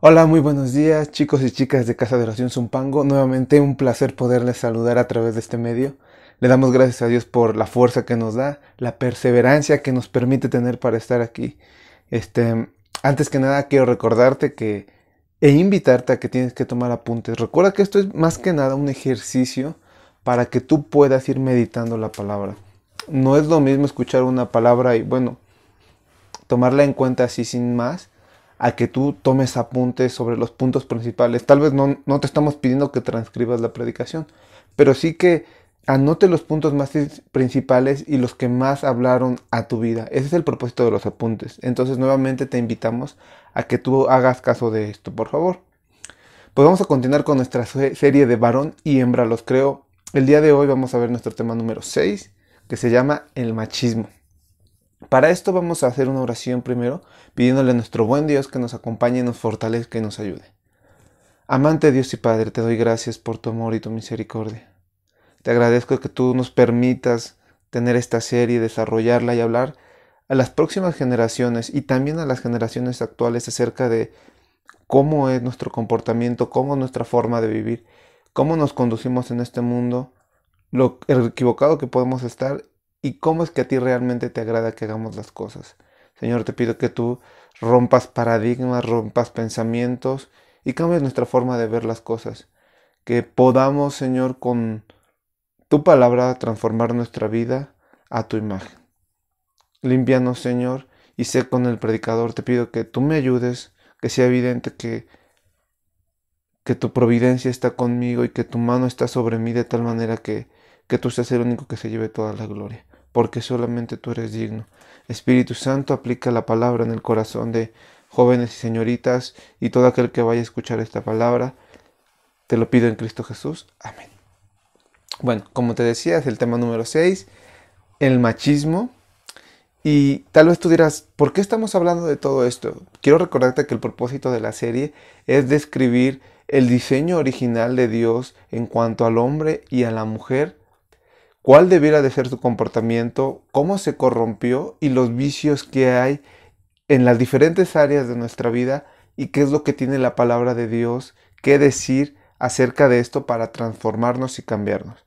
Hola, muy buenos días chicos y chicas de Casa de Oración Zumpango. Nuevamente un placer poderles saludar a través de este medio. Le damos gracias a Dios por la fuerza que nos da, la perseverancia que nos permite tener para estar aquí. Este, antes que nada quiero recordarte que e invitarte a que tienes que tomar apuntes. Recuerda que esto es más que nada un ejercicio para que tú puedas ir meditando la palabra. No es lo mismo escuchar una palabra y bueno, tomarla en cuenta así sin más a que tú tomes apuntes sobre los puntos principales. Tal vez no, no te estamos pidiendo que transcribas la predicación, pero sí que anote los puntos más principales y los que más hablaron a tu vida. Ese es el propósito de los apuntes. Entonces nuevamente te invitamos a que tú hagas caso de esto, por favor. Pues vamos a continuar con nuestra serie de varón y hembra, los creo. El día de hoy vamos a ver nuestro tema número 6, que se llama el machismo. Para esto vamos a hacer una oración primero, pidiéndole a nuestro buen Dios que nos acompañe, nos fortalezca y nos ayude. Amante Dios y Padre, te doy gracias por tu amor y tu misericordia. Te agradezco que tú nos permitas tener esta serie, desarrollarla y hablar a las próximas generaciones y también a las generaciones actuales acerca de cómo es nuestro comportamiento, cómo es nuestra forma de vivir, cómo nos conducimos en este mundo, lo equivocado que podemos estar y cómo es que a ti realmente te agrada que hagamos las cosas. Señor, te pido que tú rompas paradigmas, rompas pensamientos y cambies nuestra forma de ver las cosas. Que podamos, Señor, con tu palabra transformar nuestra vida a tu imagen. Límpianos, Señor, y sé con el predicador. Te pido que tú me ayudes, que sea evidente que, que tu providencia está conmigo y que tu mano está sobre mí de tal manera que, que tú seas el único que se lleve toda la gloria porque solamente tú eres digno. Espíritu Santo, aplica la palabra en el corazón de jóvenes y señoritas y todo aquel que vaya a escuchar esta palabra. Te lo pido en Cristo Jesús. Amén. Bueno, como te decía, es el tema número 6, el machismo. Y tal vez tú dirás, ¿por qué estamos hablando de todo esto? Quiero recordarte que el propósito de la serie es describir el diseño original de Dios en cuanto al hombre y a la mujer cuál debiera de ser su comportamiento, cómo se corrompió y los vicios que hay en las diferentes áreas de nuestra vida y qué es lo que tiene la palabra de Dios que decir acerca de esto para transformarnos y cambiarnos.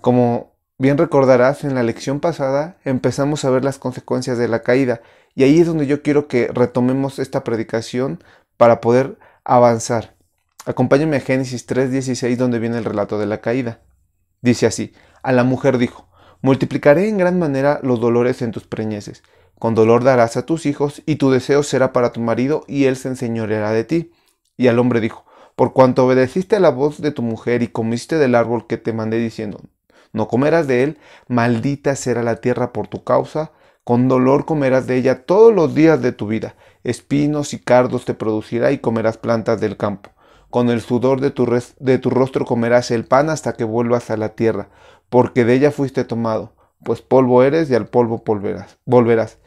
Como bien recordarás, en la lección pasada empezamos a ver las consecuencias de la caída y ahí es donde yo quiero que retomemos esta predicación para poder avanzar. Acompáñame a Génesis 3:16 donde viene el relato de la caída. Dice así, a la mujer dijo, Multiplicaré en gran manera los dolores en tus preñeces. Con dolor darás a tus hijos, y tu deseo será para tu marido, y él se enseñoreará de ti. Y al hombre dijo, Por cuanto obedeciste a la voz de tu mujer y comiste del árbol que te mandé diciendo, No comerás de él, maldita será la tierra por tu causa, con dolor comerás de ella todos los días de tu vida, espinos y cardos te producirá y comerás plantas del campo. Con el sudor de tu, de tu rostro comerás el pan hasta que vuelvas a la tierra, porque de ella fuiste tomado, pues polvo eres y al polvo volverás. volverás.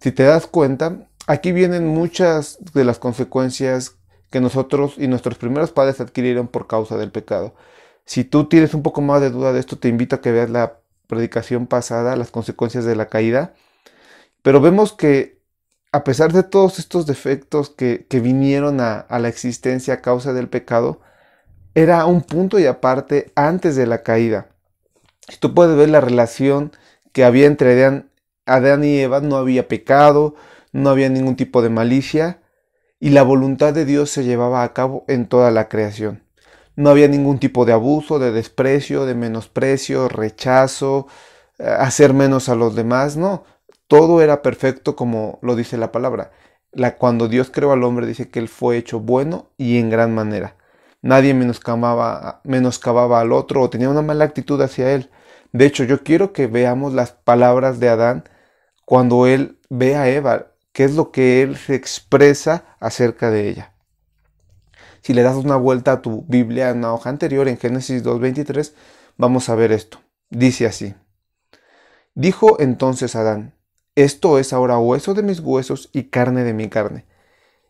Si te das cuenta, aquí vienen muchas de las consecuencias que nosotros y nuestros primeros padres adquirieron por causa del pecado. Si tú tienes un poco más de duda de esto, te invito a que veas la predicación pasada, las consecuencias de la caída. Pero vemos que a pesar de todos estos defectos que, vinieron a la existencia a causa del pecado, era un punto y aparte antes de la caída tú puedes ver la relación que había entre Adán, y Eva, no había pecado, no había ningún tipo de malicia y la voluntad de Dios se llevaba a cabo en toda la creación. No había ningún tipo de abuso, de desprecio, de menosprecio, rechazo, eh, hacer menos a los demás, no. Todo era perfecto como lo dice la palabra. La, cuando Dios creó al hombre dice que él fue hecho bueno y en gran manera nadie menoscababa, al otro o tenía una mala actitud hacia él. De hecho, yo quiero que veamos las palabras de Adán cuando él ve a Eva, qué es lo que él se expresa acerca de ella. Si le das una vuelta a tu Biblia en la hoja anterior, en Génesis 2.23, vamos a ver esto. Dice así. Dijo entonces Adán, esto es ahora hueso de mis huesos y carne de mi carne.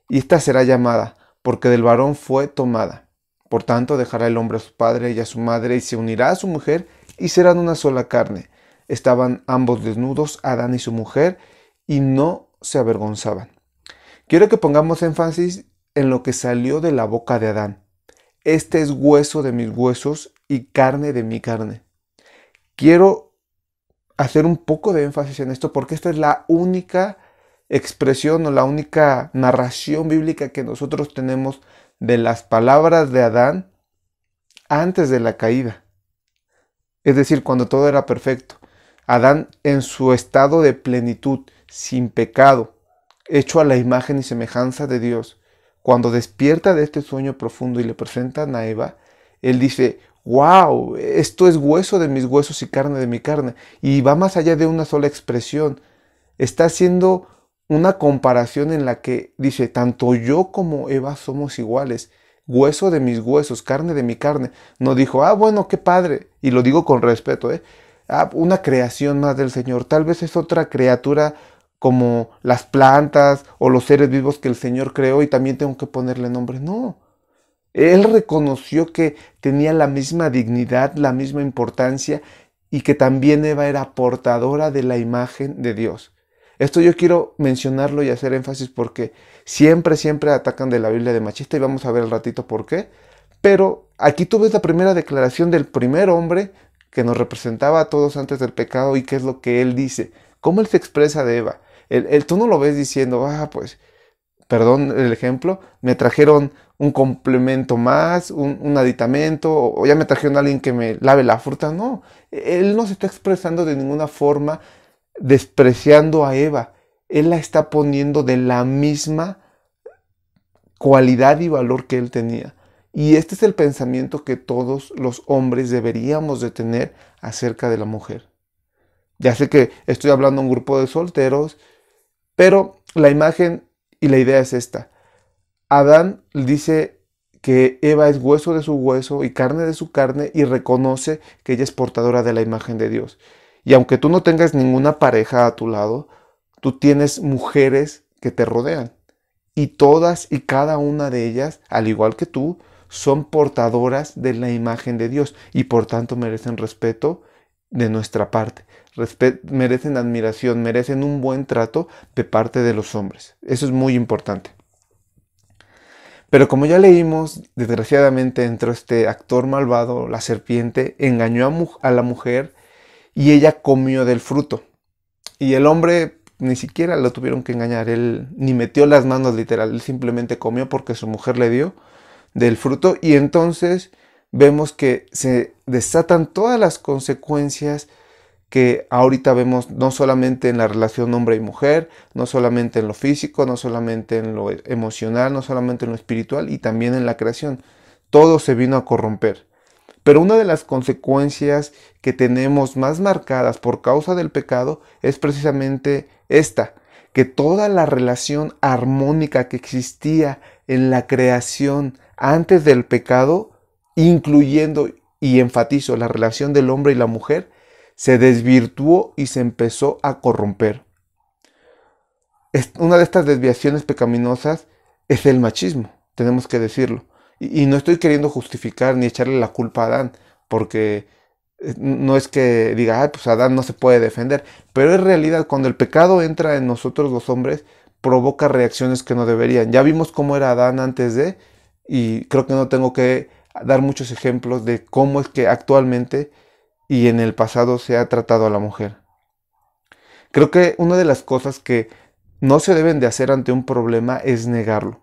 Y esta será llamada, porque del varón fue tomada. Por tanto, dejará el hombre a su padre y a su madre y se unirá a su mujer y serán una sola carne. Estaban ambos desnudos, Adán y su mujer, y no se avergonzaban. Quiero que pongamos énfasis en lo que salió de la boca de Adán. Este es hueso de mis huesos y carne de mi carne. Quiero hacer un poco de énfasis en esto porque esta es la única expresión o la única narración bíblica que nosotros tenemos de las palabras de Adán antes de la caída. Es decir, cuando todo era perfecto. Adán en su estado de plenitud, sin pecado, hecho a la imagen y semejanza de Dios. Cuando despierta de este sueño profundo y le presentan a Eva, él dice, wow, esto es hueso de mis huesos y carne de mi carne. Y va más allá de una sola expresión. Está siendo una comparación en la que dice, tanto yo como Eva somos iguales, hueso de mis huesos, carne de mi carne. No dijo, ah, bueno, qué padre, y lo digo con respeto, ¿eh? ah, una creación más del Señor, tal vez es otra criatura como las plantas o los seres vivos que el Señor creó y también tengo que ponerle nombre. No, él reconoció que tenía la misma dignidad, la misma importancia y que también Eva era portadora de la imagen de Dios. Esto yo quiero mencionarlo y hacer énfasis porque siempre, siempre atacan de la Biblia de machista y vamos a ver al ratito por qué. Pero aquí tú ves la primera declaración del primer hombre que nos representaba a todos antes del pecado y qué es lo que él dice. ¿Cómo él se expresa de Eva? tú no lo ves diciendo, ah, pues, perdón el ejemplo, me trajeron un complemento más, un, aditamento, o, o ya me trajeron a alguien que me lave la fruta. No, él no se está expresando de ninguna forma despreciando a Eva. Él la está poniendo de la misma cualidad y valor que él tenía. Y este es el pensamiento que todos los hombres deberíamos de tener acerca de la mujer. Ya sé que estoy hablando a un grupo de solteros, pero la imagen y la idea es esta. Adán dice que Eva es hueso de su hueso y carne de su carne y reconoce que ella es portadora de la imagen de Dios. Y aunque tú no tengas ninguna pareja a tu lado, tú tienes mujeres que te rodean. Y todas y cada una de ellas, al igual que tú, son portadoras de la imagen de Dios y por tanto merecen respeto de nuestra parte. merecen admiración, merecen un buen trato de parte de los hombres. Eso es muy importante. Pero como ya leímos, desgraciadamente entró este actor malvado, la serpiente, engañó a la mujer y ella comió del fruto. Y el hombre ni siquiera lo tuvieron que engañar, él ni metió las manos literal, él simplemente comió porque su mujer le dio del fruto y entonces vemos que se desatan todas las consecuencias que ahorita vemos no solamente en la relación hombre y mujer, no solamente en lo físico, no solamente en lo emocional, no solamente en lo espiritual y también en la creación. Todo se vino a corromper. Pero una de las consecuencias que tenemos más marcadas por causa del pecado es precisamente esta, que toda la relación armónica que existía en la creación antes del pecado, incluyendo y enfatizo la relación del hombre y la mujer, se desvirtuó y se empezó a corromper. Una de estas desviaciones pecaminosas es el machismo, tenemos que decirlo. Y, no estoy queriendo justificar ni echarle la culpa a Adán, porque eh, no es que diga, ah, pues Adán no se puede defender, pero en realidad cuando el pecado entra en nosotros los hombres, provoca reacciones que no deberían. Ya vimos cómo era Adán antes de, y creo que no tengo que dar muchos ejemplos de cómo es que actualmente y en el pasado se ha tratado a la mujer. Creo que una de las cosas que no se deben de hacer ante un problema es negarlo.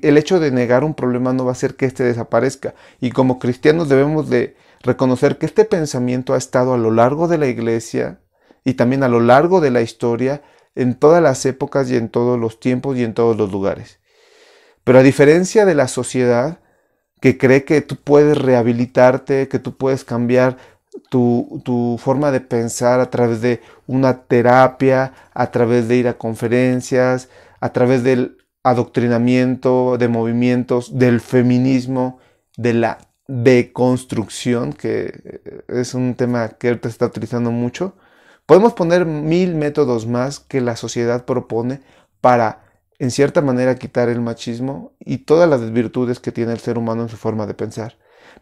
El, hecho de negar un problema no va a hacer que éste desaparezca. Y como cristianos debemos de reconocer que este pensamiento ha estado a lo largo de la iglesia y también a lo largo de la historia, en todas las épocas y en todos los tiempos y en todos los lugares. Pero a diferencia de la sociedad que cree que tú puedes rehabilitarte, que tú puedes cambiar tu, tu, forma de pensar a través de una terapia, a través de ir a conferencias, a través del adoctrinamiento, de movimientos, del feminismo, de la deconstrucción, que eh, es un tema que ahorita está utilizando mucho. Podemos poner mil métodos más que la sociedad propone para, en cierta manera, quitar el machismo y todas las virtudes que tiene el ser humano en su forma de pensar.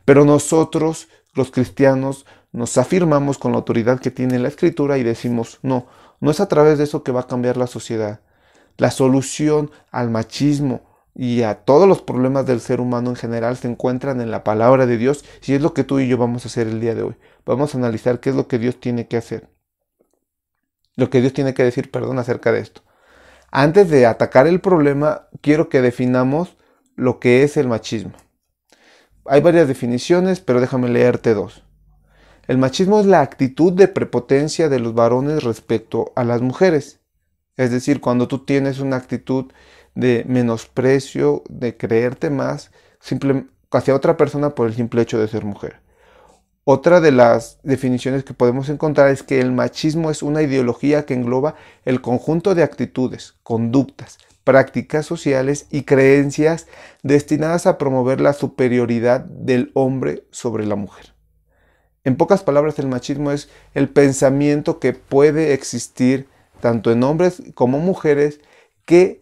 Pero nosotros, los cristianos, nos afirmamos con la autoridad que tiene la escritura y decimos, no, no es a través de eso que va a cambiar la sociedad. La solución al machismo y a todos los problemas del ser humano en general se encuentran en la palabra de Dios y es lo que tú y yo vamos a hacer el día de hoy. Vamos a analizar qué es lo que Dios tiene que hacer. Lo que Dios tiene que decir, perdón, acerca de esto. Antes de atacar el problema, quiero que definamos lo que es el machismo. Hay varias definiciones, pero déjame leerte dos. El machismo es la actitud de prepotencia de los varones respecto a las mujeres. Es decir, cuando tú tienes una actitud de menosprecio, de creerte más simple, hacia otra persona por el simple hecho de ser mujer. Otra de las definiciones que podemos encontrar es que el machismo es una ideología que engloba el conjunto de actitudes, conductas, prácticas sociales y creencias destinadas a promover la superioridad del hombre sobre la mujer. En pocas palabras, el machismo es el pensamiento que puede existir tanto en hombres como mujeres, que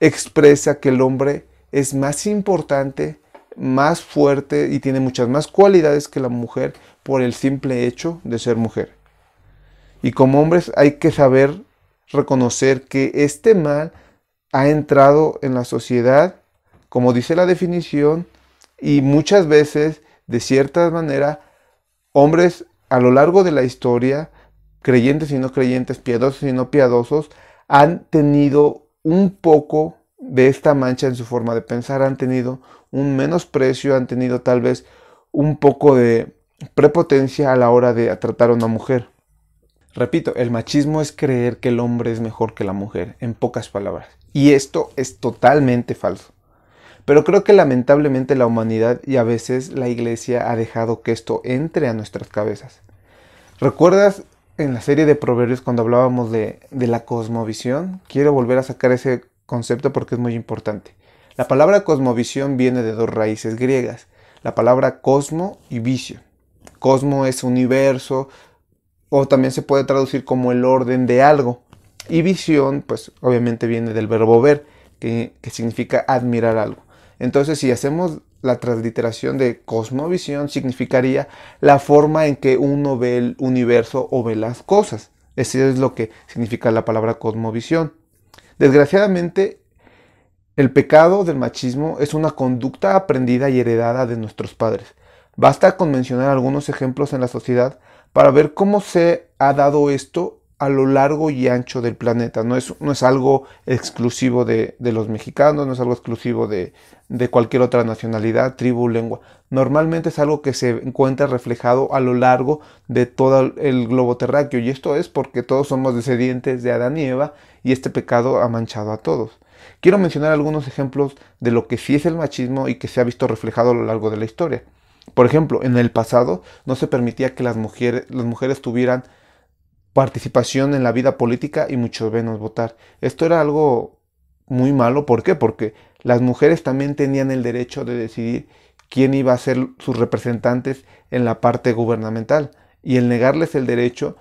expresa que el hombre es más importante, más fuerte y tiene muchas más cualidades que la mujer por el simple hecho de ser mujer. Y como hombres hay que saber reconocer que este mal ha entrado en la sociedad, como dice la definición, y muchas veces, de cierta manera, hombres a lo largo de la historia creyentes y no creyentes, piadosos y no piadosos, han tenido un poco de esta mancha en su forma de pensar, han tenido un menosprecio, han tenido tal vez un poco de prepotencia a la hora de tratar a una mujer. Repito, el machismo es creer que el hombre es mejor que la mujer, en pocas palabras. Y esto es totalmente falso. Pero creo que lamentablemente la humanidad y a veces la iglesia ha dejado que esto entre a nuestras cabezas. ¿Recuerdas en la serie de Proverbios cuando hablábamos de, la cosmovisión. Quiero volver a sacar ese concepto porque es muy importante. La palabra cosmovisión viene de dos raíces griegas, la palabra cosmo y visión. Cosmo es universo o también se puede traducir como el orden de algo. Y visión, pues obviamente viene del verbo ver, que significa admirar algo. Entonces, si hacemos la transliteración de cosmovisión, significaría la forma en que uno ve el universo o ve las cosas. Eso es lo que significa la palabra cosmovisión. Desgraciadamente, el pecado del machismo es una conducta aprendida y heredada de nuestros padres. Basta con mencionar algunos ejemplos en la sociedad para ver cómo se ha dado esto a lo largo y ancho del planeta. No es, no es algo exclusivo de, los mexicanos, no es algo exclusivo de, cualquier otra nacionalidad, tribu, lengua. Normalmente es algo que se encuentra reflejado a lo largo de todo el globo terráqueo. Y esto es porque todos somos descendientes de Adán y Eva y este pecado ha manchado a todos. Quiero mencionar algunos ejemplos de lo que sí es el machismo y que se ha visto reflejado a lo largo de la historia. Por ejemplo, en el pasado no se permitía que las mujeres, las mujeres tuvieran participación en la vida política y mucho menos votar. Esto era algo muy malo, ¿por qué? Porque las mujeres también tenían el derecho de decidir quién iba a ser sus representantes en la parte gubernamental y el negarles el derecho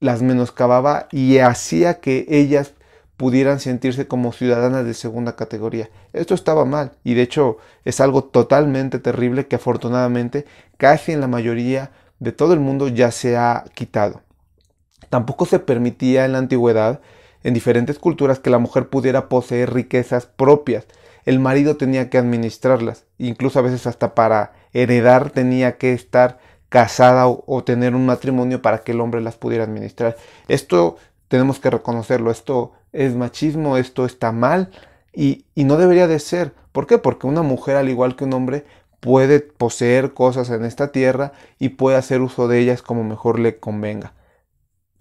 las menoscababa y hacía que ellas pudieran sentirse como ciudadanas de segunda categoría. Esto estaba mal y de hecho es algo totalmente terrible que afortunadamente casi en la mayoría de todo el mundo ya se ha quitado. Tampoco se permitía en la antigüedad, en diferentes culturas, que la mujer pudiera poseer riquezas propias. El marido tenía que administrarlas, incluso a veces hasta para heredar tenía que estar casada o, tener un matrimonio para que el hombre las pudiera administrar. Esto tenemos que reconocerlo, esto es machismo, esto está mal y, y no debería de ser. ¿Por qué? Porque una mujer, al igual que un hombre, puede poseer cosas en esta tierra y puede hacer uso de ellas como mejor le convenga.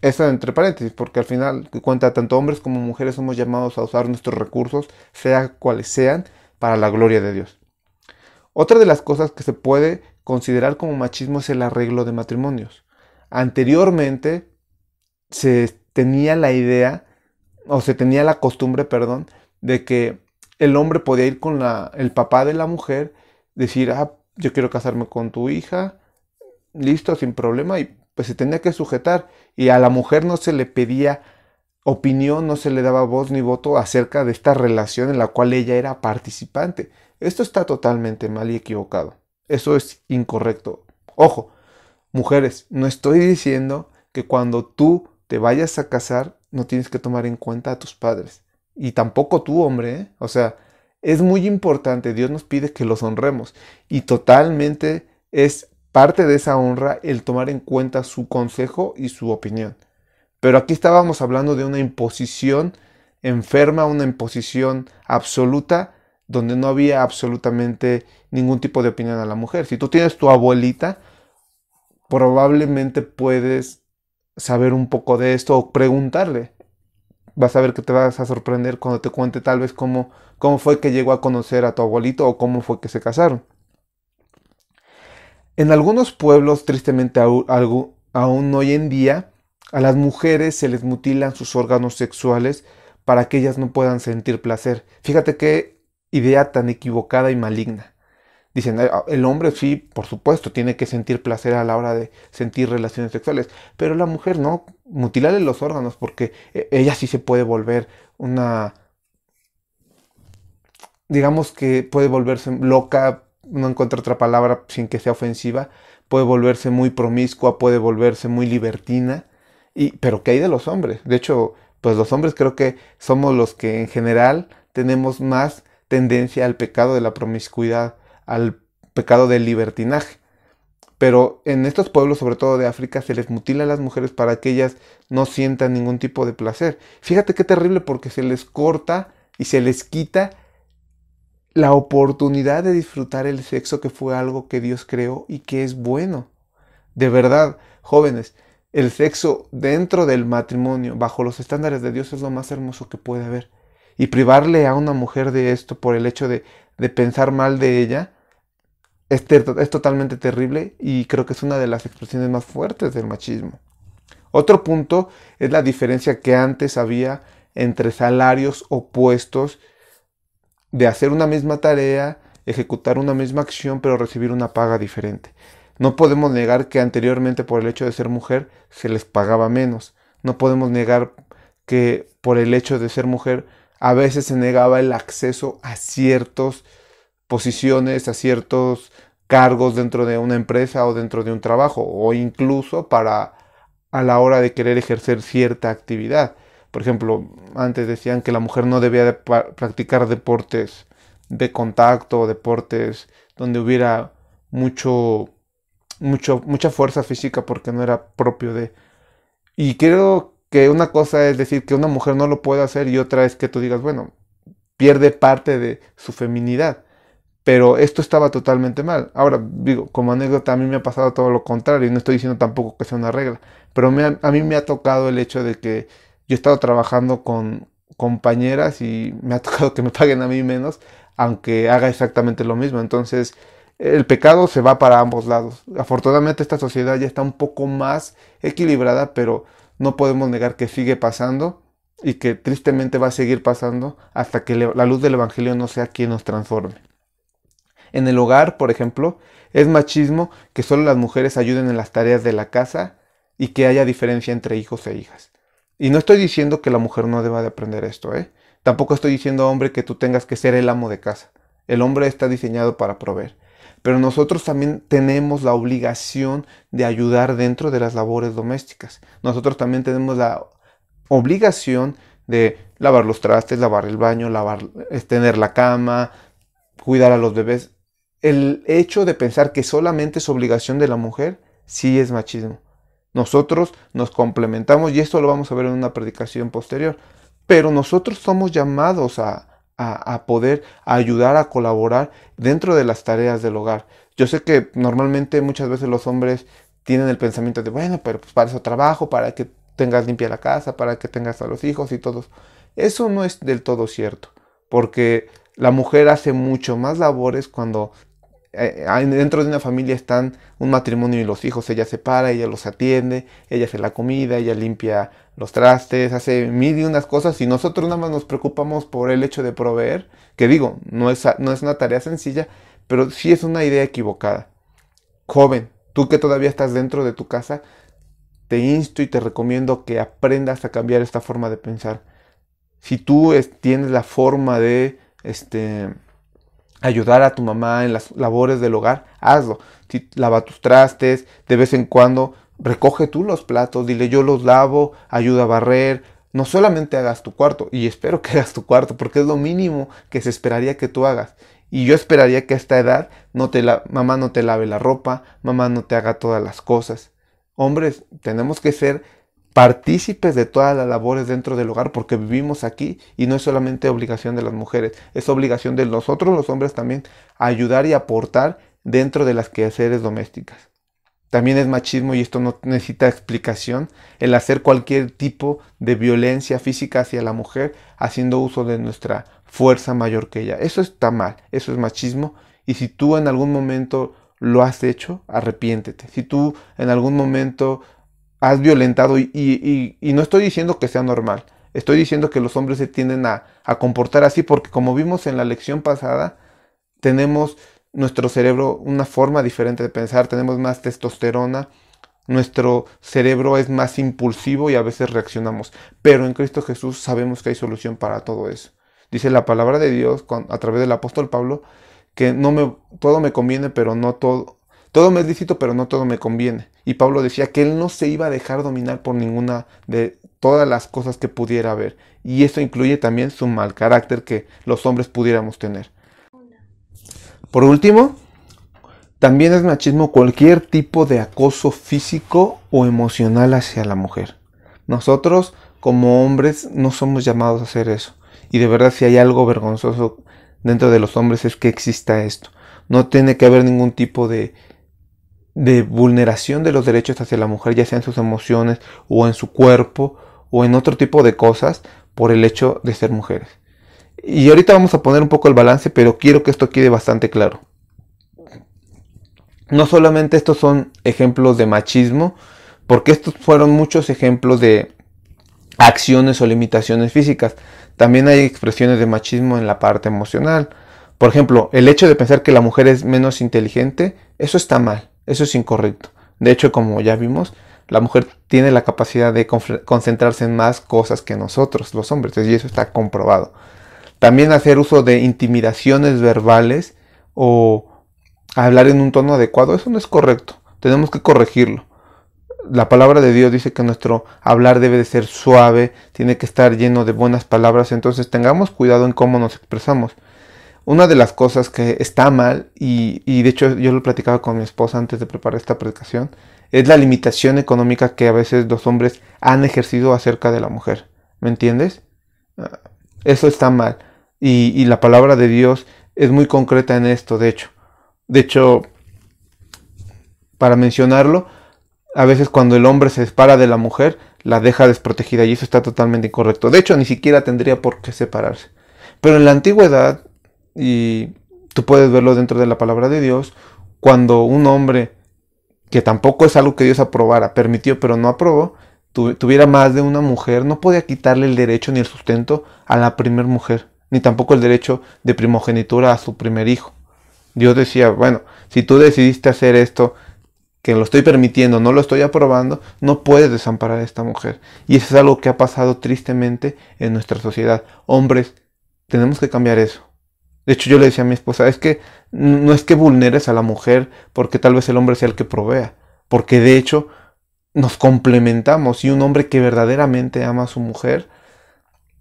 Eso entre paréntesis, porque al final cuenta tanto hombres como mujeres somos llamados a usar nuestros recursos, sea cuales sean, para la gloria de Dios. Otra de las cosas que se puede considerar como machismo es el arreglo de matrimonios. Anteriormente se tenía la idea, o se tenía la costumbre, perdón, de que el hombre podía ir con la, el papá de la mujer, decir, ah, yo quiero casarme con tu hija, listo, sin problema, y pues se tenía que sujetar y a la mujer no se le pedía opinión, no se le daba voz ni voto acerca de esta relación en la cual ella era participante. Esto está totalmente mal y equivocado. Eso es incorrecto. Ojo, mujeres, no estoy diciendo que cuando tú te vayas a casar no tienes que tomar en cuenta a tus padres. Y tampoco tú, hombre. ¿eh? O sea, es muy importante. Dios nos pide que los honremos. Y totalmente es parte de esa honra el tomar en cuenta su consejo y su opinión. Pero aquí estábamos hablando de una imposición enferma, una imposición absoluta, donde no había absolutamente ningún tipo de opinión a la mujer. Si tú tienes tu abuelita, probablemente puedes saber un poco de esto o preguntarle. Vas a ver que te vas a sorprender cuando te cuente tal vez cómo, cómo fue que llegó a conocer a tu abuelito o cómo fue que se casaron. En algunos pueblos, tristemente aún, hoy en día, a las mujeres se les mutilan sus órganos sexuales para que ellas no puedan sentir placer. Fíjate qué idea tan equivocada y maligna. Dicen, ah, el hombre sí, por supuesto, tiene que sentir placer a la hora de sentir relaciones sexuales, pero la mujer no, mutilarle los órganos porque e, ella sí se puede volver una, digamos que puede volverse loca, no encuentro otra palabra sin que sea ofensiva, puede volverse muy promiscua, puede volverse muy libertina, y, pero ¿qué hay de los hombres? De hecho, pues los hombres creo que somos los que en general tenemos más tendencia al pecado de la promiscuidad, al pecado del libertinaje. Pero en estos pueblos, sobre todo de África, se les mutila a las mujeres para que ellas no sientan ningún tipo de placer. Fíjate qué terrible porque se les corta y se les quita la oportunidad de disfrutar el sexo que fue algo que Dios creó y que es bueno. De verdad, jóvenes, el sexo dentro del matrimonio, bajo los estándares de Dios, es lo más hermoso que puede haber. Y privarle a una mujer de esto por el hecho de, pensar mal de ella es, es totalmente terrible y creo que es una de las expresiones más fuertes del machismo. Otro punto es la diferencia que antes había entre salarios opuestos de hacer una misma tarea, ejecutar una misma acción, pero recibir una paga diferente. No podemos negar que anteriormente por el hecho de ser mujer se les pagaba menos. No podemos negar que por el hecho de ser mujer a veces se negaba el acceso a ciertas posiciones, a ciertos cargos dentro de una empresa o dentro de un trabajo o incluso para a la hora de querer ejercer cierta actividad. Por ejemplo, antes decían que la mujer no debía practicar deportes de contacto, deportes donde hubiera mucho, mucho, mucha fuerza física porque no era propio de... Y creo que una cosa es decir que una mujer no lo puede hacer y otra es que tú digas, bueno, pierde parte de su feminidad. Pero esto estaba totalmente mal. Ahora, digo, como anécdota, a mí me ha pasado todo lo contrario. Y no estoy diciendo tampoco que sea una regla. Pero a mí me ha tocado el hecho de que yo he estado trabajando con compañeras y me ha tocado que me paguen a mí menos, aunque haga exactamente lo mismo. Entonces, el pecado se va para ambos lados. Afortunadamente esta sociedad ya está un poco más equilibrada, pero no podemos negar que sigue pasando y que tristemente va a seguir pasando hasta que la luz del Evangelio no sea quien nos transforme. En el hogar, por ejemplo, es machismo que solo las mujeres ayuden en las tareas de la casa y que haya diferencia entre hijos e hijas. Y no estoy diciendo que la mujer no deba de aprender esto, ¿eh? Tampoco estoy diciendo, hombre, que tú tengas que ser el amo de casa. El hombre está diseñado para proveer. Pero nosotros también tenemos la obligación de ayudar dentro de las labores domésticas. Nosotros también tenemos la obligación de lavar los trastes, lavar el baño, lavar, extender la cama, cuidar a los bebés. El hecho de pensar que solamente es obligación de la mujer, sí es machismo. Nosotros nos complementamos y esto lo vamos a ver en una predicación posterior. Pero nosotros somos llamados a, poder ayudar a colaborar dentro de las tareas del hogar. Yo sé que normalmente muchas veces los hombres tienen el pensamiento de, bueno, pero pues para eso trabajo, para que tengas limpia la casa, para que tengas a los hijos y todos. Eso no es del todo cierto, porque la mujer hace mucho más labores cuando eh, dentro de una familia están un matrimonio y los hijos, ella se para, ella los atiende, ella hace la comida, ella limpia los trastes, hace mil y unas cosas y nosotros nada más nos preocupamos por el hecho de proveer, que digo, no es, no es una tarea sencilla, pero sí es una idea equivocada. Joven, tú que todavía estás dentro de tu casa, te insto y te recomiendo que aprendas a cambiar esta forma de pensar. Si tú tienes la forma de, este, ayudar a tu mamá en las labores del hogar, hazlo. Lava tus trastes, de vez en cuando recoge tú los platos, dile yo los lavo, ayuda a barrer. No solamente hagas tu cuarto, y espero que hagas tu cuarto, porque es lo mínimo que se esperaría que tú hagas. Y yo esperaría que a esta edad no te la, mamá no te lave la ropa, mamá no te haga todas las cosas. Hombres, tenemos que ser partícipes de todas las labores dentro del hogar porque vivimos aquí y no es solamente obligación de las mujeres, es obligación de nosotros los hombres también ayudar y aportar dentro de las quehaceres domésticas. También es machismo y esto no necesita explicación el hacer cualquier tipo de violencia física hacia la mujer haciendo uso de nuestra fuerza mayor que ella. Eso está mal, eso es machismo y si tú en algún momento lo has hecho, arrepiéntete. Si tú en algún momento has violentado y, no estoy diciendo que sea normal, estoy diciendo que los hombres se tienden a, comportar así porque como vimos en la lección pasada, tenemos nuestro cerebro una forma diferente de pensar, tenemos más testosterona, nuestro cerebro es más impulsivo y a veces reaccionamos, pero en Cristo Jesús sabemos que hay solución para todo eso. Dice la palabra de Dios a través del apóstol Pablo que no me, todo me conviene, pero no todo, todo me es lícito, pero no todo me conviene. Y Pablo decía que él no se iba a dejar dominar por ninguna de todas las cosas que pudiera haber. Y eso incluye también su mal carácter que los hombres pudiéramos tener. Por último, también es machismo cualquier tipo de acoso físico o emocional hacia la mujer. Nosotros como hombres no somos llamados a hacer eso. Y de verdad si hay algo vergonzoso dentro de los hombres es que exista esto. No tiene que haber ningún tipo de de vulneración de los derechos hacia la mujer, ya sea en sus emociones o en su cuerpo o en otro tipo de cosas por el hecho de ser mujeres. Y ahorita vamos a poner un poco el balance, pero quiero que esto quede bastante claro. No solamente estos son ejemplos de machismo, porque estos fueron muchos ejemplos de acciones o limitaciones físicas. También hay expresiones de machismo en la parte emocional. Por ejemplo, el hecho de pensar que la mujer es menos inteligente, eso está mal. Eso es incorrecto. De hecho, como ya vimos, la mujer tiene la capacidad de concentrarse en más cosas que nosotros, los hombres, y eso está comprobado. También hacer uso de intimidaciones verbales o hablar en un tono adecuado, eso no es correcto. Tenemos que corregirlo. La palabra de Dios dice que nuestro hablar debe de ser suave, tiene que estar lleno de buenas palabras, entonces tengamos cuidado en cómo nos expresamos una de las cosas que está mal, y, de hecho yo lo platicaba con mi esposa antes de preparar esta predicación, es la limitación económica que a veces los hombres han ejercido acerca de la mujer. ¿Me entiendes? Ah, eso está mal. Y, la palabra de Dios es muy concreta en esto, de hecho. De hecho, para mencionarlo, a veces cuando el hombre se separa de la mujer, la deja desprotegida y eso está totalmente incorrecto. De hecho, ni siquiera tendría por qué separarse. Pero en la antigüedad, y tú puedes verlo dentro de la palabra de Dios, cuando un hombre, que tampoco es algo que Dios aprobara, permitió pero no aprobó, tuviera más de una mujer, no podía quitarle el derecho ni el sustento a la primer mujer, ni tampoco el derecho de primogenitura a su primer hijo. Dios decía, bueno, si tú decidiste hacer esto, que lo estoy permitiendo, no lo estoy aprobando, no puedes desamparar a esta mujer. Y eso es algo que ha pasado tristemente en nuestra sociedad. Hombres, tenemos que cambiar eso. De hecho, yo le decía a mi esposa, es que no es que vulneres a la mujer porque tal vez el hombre sea el que provea, porque de hecho nos complementamos y un hombre que verdaderamente ama a su mujer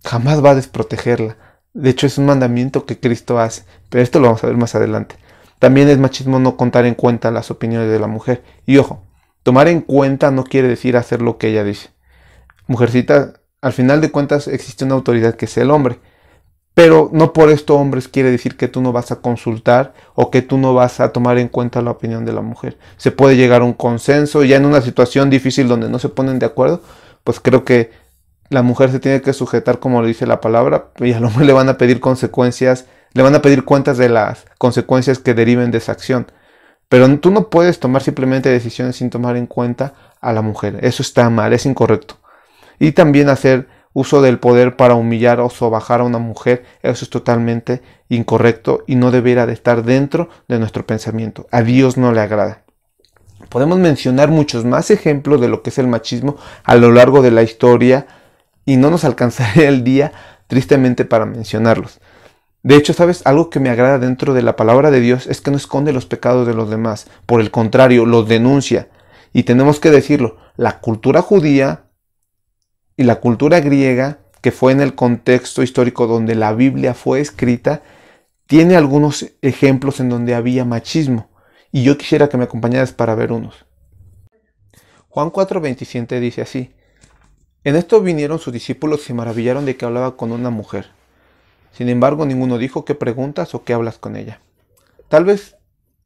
jamás va a desprotegerla. De hecho, es un mandamiento que Cristo hace, pero esto lo vamos a ver más adelante. También es machismo no contar en cuenta las opiniones de la mujer. Y ojo, tomar en cuenta no quiere decir hacer lo que ella dice. Mujercita, al final de cuentas existe una autoridad que es el hombre pero no por esto, hombres, quiere decir que tú no vas a consultar o que tú no vas a tomar en cuenta la opinión de la mujer. Se puede llegar a un consenso, ya en una situación difícil donde no se ponen de acuerdo, pues creo que la mujer se tiene que sujetar como lo dice la palabra y al hombre le van a pedir consecuencias, le van a pedir cuentas de las consecuencias que deriven de esa acción. Pero tú no puedes tomar simplemente decisiones sin tomar en cuenta a la mujer. Eso está mal, es incorrecto. Y también hacer uso del poder para humillar o sobajar a una mujer, eso es totalmente incorrecto y no debería de estar dentro de nuestro pensamiento. A Dios no le agrada. Podemos mencionar muchos más ejemplos de lo que es el machismo a lo largo de la historia y no nos alcanzaría el día tristemente para mencionarlos. De hecho, ¿sabes? Algo que me agrada dentro de la palabra de Dios es que no esconde los pecados de los demás, por el contrario, los denuncia. Y tenemos que decirlo, la cultura judía y la cultura griega, que fue en el contexto histórico donde la Biblia fue escrita, tiene algunos ejemplos en donde había machismo. Y yo quisiera que me acompañaras para ver unos. Juan 4:27 dice así. En esto vinieron sus discípulos y se maravillaron de que hablaba con una mujer. Sin embargo, ninguno dijo qué preguntas o qué hablas con ella. Tal vez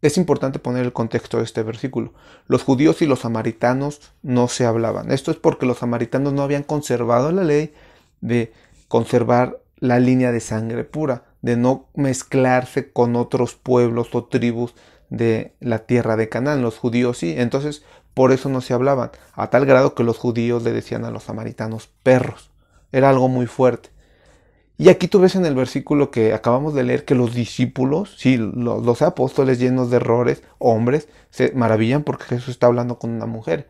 es importante poner el contexto de este versículo. Los judíos y los samaritanos no se hablaban. Esto es porque los samaritanos no habían conservado la ley de conservar la línea de sangre pura, de no mezclarse con otros pueblos o tribus de la tierra de Canaán. Los judíos sí. Entonces, por eso no se hablaban, a tal grado que los judíos le decían a los samaritanos perros. Era algo muy fuerte. Y aquí tú ves en el versículo que acabamos de leer que los discípulos, sí, los, los apóstoles llenos de errores, hombres, se maravillan porque Jesús está hablando con una mujer.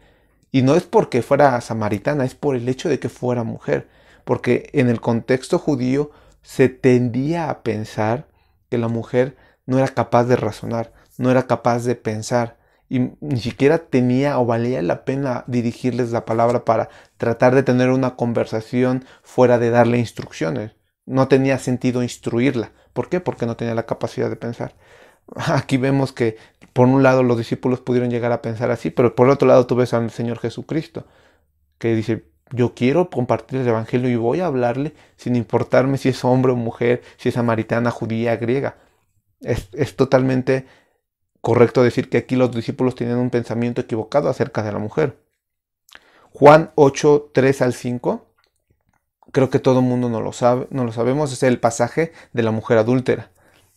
Y no es porque fuera samaritana, es por el hecho de que fuera mujer. Porque en el contexto judío se tendía a pensar que la mujer no era capaz de razonar, no era capaz de pensar y ni siquiera tenía o valía la pena dirigirles la palabra para tratar de tener una conversación fuera de darle instrucciones no tenía sentido instruirla. ¿Por qué? Porque no tenía la capacidad de pensar. Aquí vemos que por un lado los discípulos pudieron llegar a pensar así, pero por otro lado tú ves al Señor Jesucristo, que dice, yo quiero compartir el Evangelio y voy a hablarle sin importarme si es hombre o mujer, si es samaritana, judía, griega. Es, es totalmente correcto decir que aquí los discípulos tienen un pensamiento equivocado acerca de la mujer. Juan 8, 3 al 5 creo que todo el mundo no lo, sabe, no lo sabemos, es el pasaje de la mujer adúltera.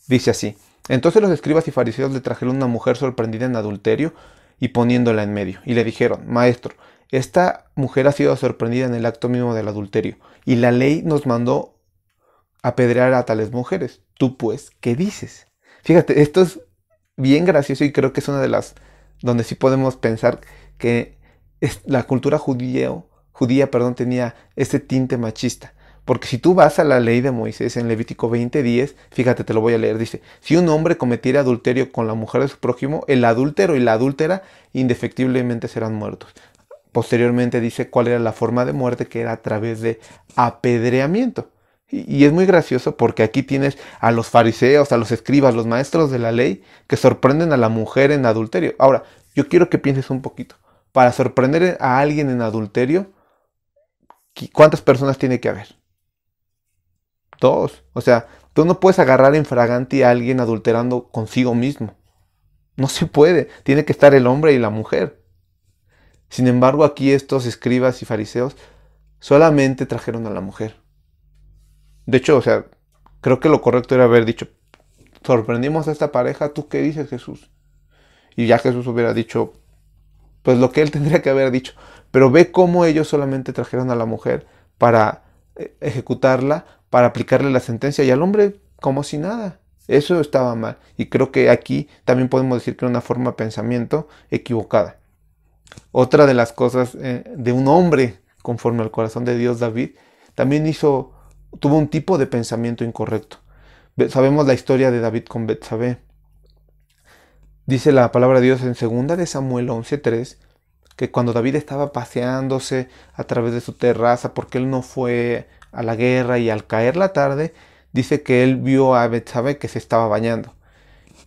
Dice así, entonces los escribas y fariseos le trajeron una mujer sorprendida en adulterio y poniéndola en medio, y le dijeron, Maestro, esta mujer ha sido sorprendida en el acto mismo del adulterio, y la ley nos mandó apedrear a tales mujeres. Tú pues, ¿qué dices? Fíjate, esto es bien gracioso y creo que es una de las donde sí podemos pensar que la cultura judío judía, perdón, tenía este tinte machista. Porque si tú vas a la ley de Moisés en Levítico 20:10, fíjate, te lo voy a leer, dice, si un hombre cometiera adulterio con la mujer de su prójimo, el adúltero y la adúltera indefectiblemente serán muertos. Posteriormente dice cuál era la forma de muerte, que era a través de apedreamiento. Y, y es muy gracioso porque aquí tienes a los fariseos, a los escribas, los maestros de la ley, que sorprenden a la mujer en adulterio. Ahora, yo quiero que pienses un poquito. Para sorprender a alguien en adulterio, ¿cuántas personas tiene que haber? Dos. O sea, tú no puedes agarrar en fraganti a alguien adulterando consigo mismo. No se puede. Tiene que estar el hombre y la mujer. Sin embargo, aquí estos escribas y fariseos solamente trajeron a la mujer. De hecho, o sea, creo que lo correcto era haber dicho, sorprendimos a esta pareja, ¿tú qué dices Jesús? Y ya Jesús hubiera dicho, pues lo que él tendría que haber dicho, pero ve cómo ellos solamente trajeron a la mujer para eh, ejecutarla, para aplicarle la sentencia y al hombre como si nada. Eso estaba mal. Y creo que aquí también podemos decir que era una forma de pensamiento equivocada. Otra de las cosas eh, de un hombre conforme al corazón de Dios, David, también hizo, tuvo un tipo de pensamiento incorrecto. Sabemos la historia de David con Betsabé. Dice la palabra de Dios en 2 de Samuel 11:3, que cuando David estaba paseándose a través de su terraza, porque él no fue a la guerra y al caer la tarde, dice que él vio a Betsabe que se estaba bañando.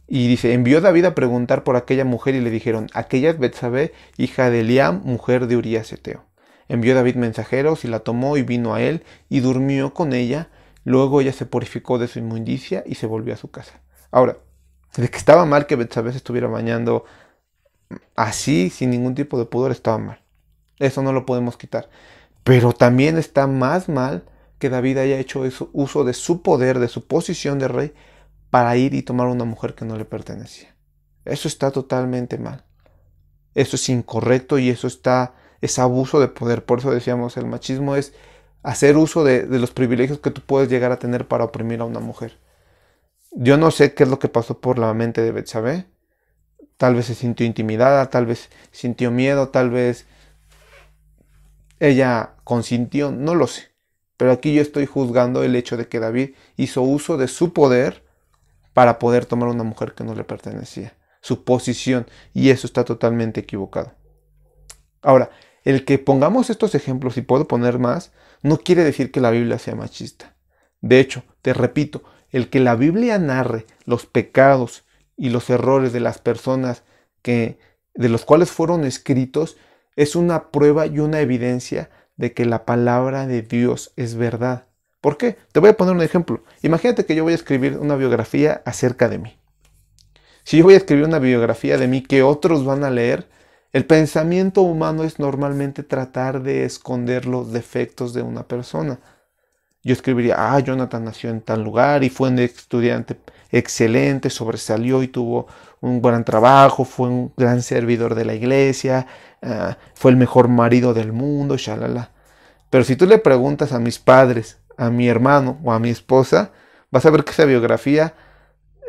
Y dice, envió David a preguntar por aquella mujer y le dijeron, aquella es Betsabe, hija de Eliam, mujer de Uriaseteo Envió David mensajeros y la tomó y vino a él y durmió con ella. Luego ella se purificó de su inmundicia y se volvió a su casa. Ahora, de que estaba mal que Betsabe se estuviera bañando así, sin ningún tipo de pudor, estaba mal. Eso no lo podemos quitar. Pero también está más mal que David haya hecho uso de su poder, de su posición de rey, para ir y tomar a una mujer que no le pertenecía. Eso está totalmente mal. Eso es incorrecto y eso está, es abuso de poder. Por eso decíamos, el machismo es hacer uso de, los privilegios que tú puedes llegar a tener para oprimir a una mujer. Yo no sé qué es lo que pasó por la mente de Betsabé. Tal vez se sintió intimidada, tal vez sintió miedo, tal vez ella consintió, no lo sé. Pero aquí yo estoy juzgando el hecho de que David hizo uso de su poder para poder tomar una mujer que no le pertenecía, su posición, y eso está totalmente equivocado. Ahora, el que pongamos estos ejemplos, y puedo poner más, no quiere decir que la Biblia sea machista. De hecho, te repito, el que la Biblia narre los pecados y los errores de las personas que, de los cuales fueron escritos es una prueba y una evidencia de que la palabra de Dios es verdad. ¿Por qué? Te voy a poner un ejemplo. Imagínate que yo voy a escribir una biografía acerca de mí. Si yo voy a escribir una biografía de mí que otros van a leer, el pensamiento humano es normalmente tratar de esconder los defectos de una persona. Yo escribiría, ah, Jonathan nació en tal lugar y fue un estudiante excelente, sobresalió y tuvo un gran trabajo, fue un gran servidor de la iglesia, ah, fue el mejor marido del mundo, shalala. Pero si tú le preguntas a mis padres, a mi hermano o a mi esposa, vas a ver que esa biografía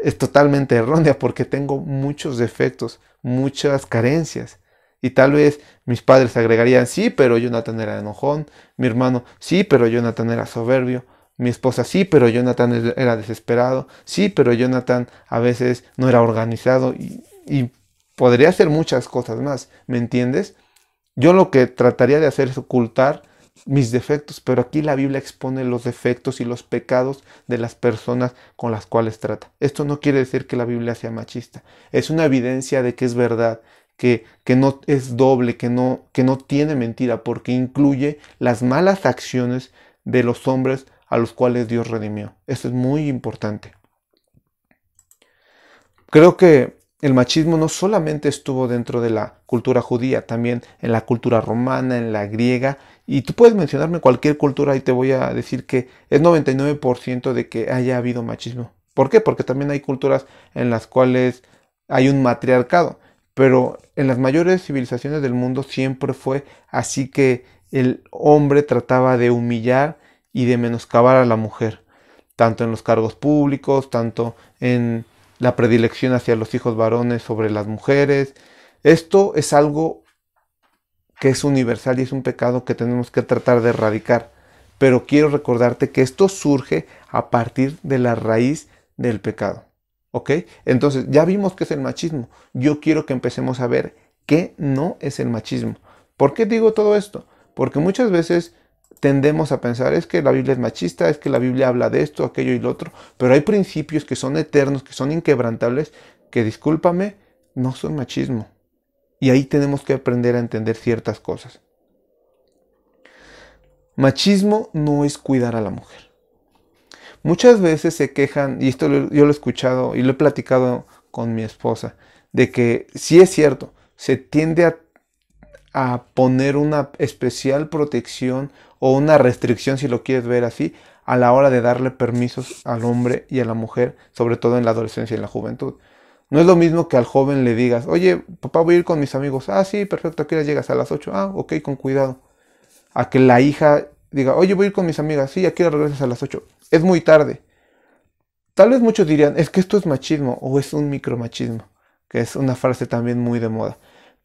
es totalmente errónea porque tengo muchos defectos, muchas carencias. Y tal vez mis padres agregarían, sí, pero yo no era enojón, mi hermano, sí, pero yo no era soberbio, mi esposa sí, pero Jonathan era desesperado. Sí, pero Jonathan a veces no era organizado y, podría hacer muchas cosas más, ¿me entiendes? Yo lo que trataría de hacer es ocultar mis defectos, pero aquí la Biblia expone los defectos y los pecados de las personas con las cuales trata. Esto no quiere decir que la Biblia sea machista, es una evidencia de que es verdad, que, que no es doble, que no, que no tiene mentira, porque incluye las malas acciones de los hombres a los cuales Dios redimió. Esto es muy importante. Creo que el machismo no solamente estuvo dentro de la cultura judía, también en la cultura romana, en la griega, y tú puedes mencionarme cualquier cultura y te voy a decir que es 99% de que haya habido machismo. ¿Por qué? Porque también hay culturas en las cuales hay un matriarcado, pero en las mayores civilizaciones del mundo siempre fue así que el hombre trataba de humillar y de menoscabar a la mujer, tanto en los cargos públicos, tanto en la predilección hacia los hijos varones sobre las mujeres. Esto es algo que es universal y es un pecado que tenemos que tratar de erradicar. Pero quiero recordarte que esto surge a partir de la raíz del pecado. ¿Ok? Entonces, ya vimos qué es el machismo. Yo quiero que empecemos a ver qué no es el machismo. ¿Por qué digo todo esto? Porque muchas veces tendemos a pensar es que la Biblia es machista, es que la Biblia habla de esto, aquello y lo otro, pero hay principios que son eternos, que son inquebrantables, que discúlpame, no son machismo. Y ahí tenemos que aprender a entender ciertas cosas. Machismo no es cuidar a la mujer. Muchas veces se quejan, y esto yo lo he escuchado y lo he platicado con mi esposa, de que si es cierto, se tiende a poner una especial protección o una restricción, si lo quieres ver así, a la hora de darle permisos al hombre y a la mujer, sobre todo en la adolescencia y en la juventud. No es lo mismo que al joven le digas, oye, papá, voy a ir con mis amigos. Ah, sí, perfecto, aquí llegas a las 8. Ah, ok, con cuidado. A que la hija diga, oye, voy a ir con mis amigas. Sí, aquí regresas a las 8. Es muy tarde. Tal vez muchos dirían, es que esto es machismo o es un micromachismo, que es una frase también muy de moda.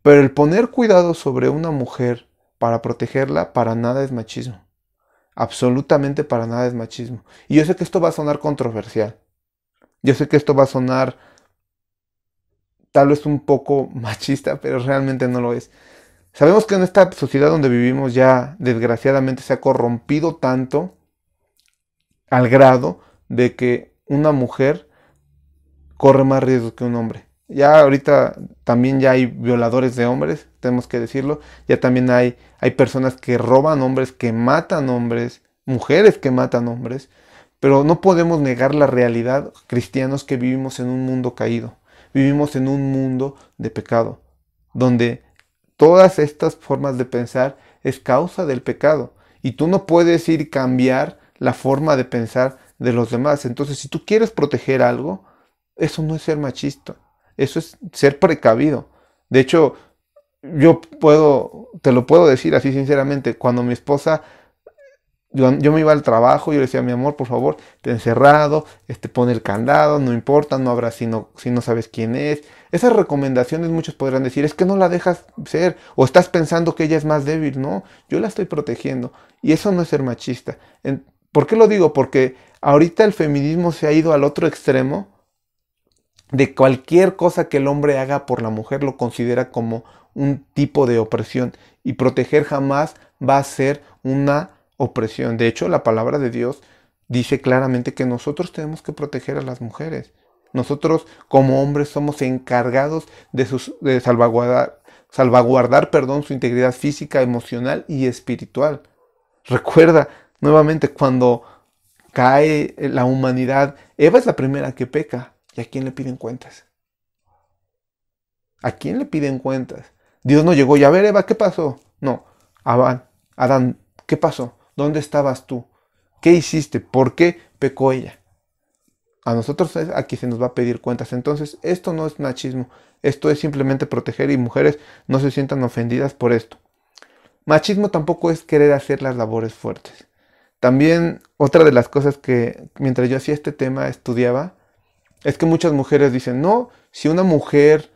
Pero el poner cuidado sobre una mujer para protegerla, para nada es machismo. Absolutamente para nada es machismo. Y yo sé que esto va a sonar controversial. Yo sé que esto va a sonar tal vez un poco machista, pero realmente no lo es. Sabemos que en esta sociedad donde vivimos ya desgraciadamente se ha corrompido tanto al grado de que una mujer corre más riesgos que un hombre. Ya ahorita también ya hay violadores de hombres, tenemos que decirlo. Ya también hay, hay personas que roban hombres, que matan hombres, mujeres que matan hombres. Pero no podemos negar la realidad, cristianos, que vivimos en un mundo caído. Vivimos en un mundo de pecado, donde todas estas formas de pensar es causa del pecado. Y tú no puedes ir cambiar la forma de pensar de los demás. Entonces, si tú quieres proteger algo, eso no es ser machista, eso es ser precavido. De hecho, yo puedo, te lo puedo decir así sinceramente, cuando mi esposa, yo, me iba al trabajo, yo le decía, mi amor, por favor, te encerrado, este, pone el candado, no importa, no habrá si si no sabes quién es. Esas recomendaciones muchos podrán decir, es que no la dejas ser, o estás pensando que ella es más débil, no, yo la estoy protegiendo, y eso no es ser machista. ¿Por qué lo digo? Porque ahorita el feminismo se ha ido al otro extremo, de cualquier cosa que el hombre haga por la mujer lo considera como un tipo de opresión y proteger jamás va a ser una opresión. De hecho, la palabra de Dios dice claramente que nosotros tenemos que proteger a las mujeres. Nosotros como hombres somos encargados de, salvaguardar, salvaguardar perdón, su integridad física, emocional y espiritual. Recuerda nuevamente cuando cae la humanidad, Eva es la primera que peca, ¿Y a quién le piden cuentas? ¿A quién le piden cuentas? Dios no llegó y a ver, Eva, ¿qué pasó? No, Adán, Adán, ¿qué pasó? ¿Dónde estabas tú? ¿Qué hiciste? ¿Por qué pecó ella? A nosotros aquí se nos va a pedir cuentas. Entonces, esto no es machismo. Esto es simplemente proteger y mujeres no se sientan ofendidas por esto. Machismo tampoco es querer hacer las labores fuertes. También otra de las cosas que mientras yo hacía este tema estudiaba, es que muchas mujeres dicen, no, si una mujer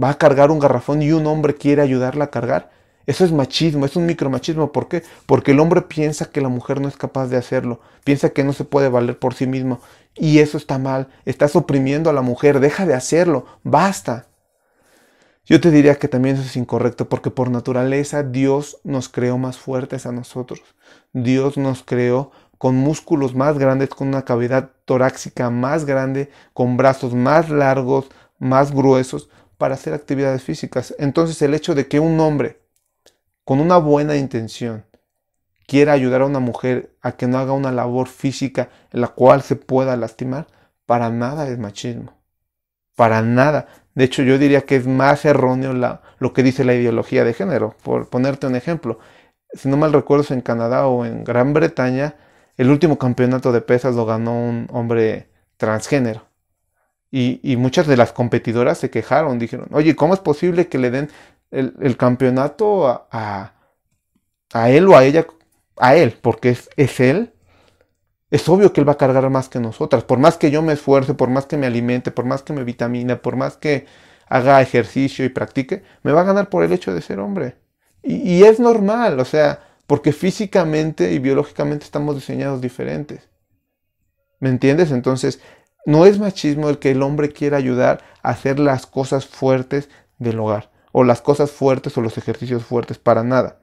va a cargar un garrafón y un hombre quiere ayudarla a cargar, eso es machismo, es un micromachismo. ¿Por qué? Porque el hombre piensa que la mujer no es capaz de hacerlo, piensa que no se puede valer por sí mismo. Y eso está mal, estás oprimiendo a la mujer, deja de hacerlo, basta. Yo te diría que también eso es incorrecto, porque por naturaleza Dios nos creó más fuertes a nosotros. Dios nos creó con músculos más grandes, con una cavidad torácica más grande, con brazos más largos, más gruesos, para hacer actividades físicas. Entonces el hecho de que un hombre con una buena intención quiera ayudar a una mujer a que no haga una labor física en la cual se pueda lastimar, para nada es machismo. Para nada. De hecho, yo diría que es más erróneo lo que dice la ideología de género. Por ponerte un ejemplo, si no mal recuerdo, en Canadá o en Gran Bretaña, el último campeonato de pesas lo ganó un hombre transgénero. Y, muchas de las competidoras se quejaron, dijeron, oye, ¿cómo es posible que le den el, campeonato a, él o a ella? A él, porque es, él. Es obvio que él va a cargar más que nosotras. Por más que yo me esfuerce, por más que me alimente, por más que me vitamine, por más que haga ejercicio y practique, me va a ganar por el hecho de ser hombre. y es normal, o sea, porque físicamente y biológicamente estamos diseñados diferentes. ¿Me entiendes? Entonces, no es machismo el que el hombre quiera ayudar a hacer las cosas fuertes del hogar, o las cosas fuertes o los ejercicios fuertes, para nada.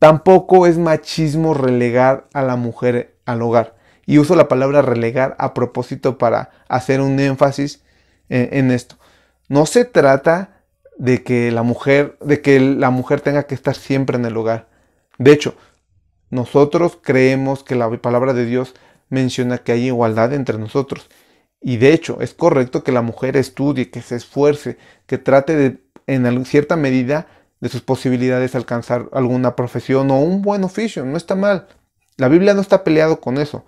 Tampoco es machismo relegar a la mujer al hogar. Y uso la palabra relegar a propósito para hacer un énfasis eh, en, esto. No se trata de que la mujer, de que la mujer tenga que estar siempre en el hogar. De hecho, nosotros creemos que la palabra de Dios menciona que hay igualdad entre nosotros. Y de hecho, es correcto que la mujer estudie, que se esfuerce, que trate de, en cierta medida de sus posibilidades alcanzar alguna profesión o un buen oficio. No está mal. La Biblia no está peleado con eso.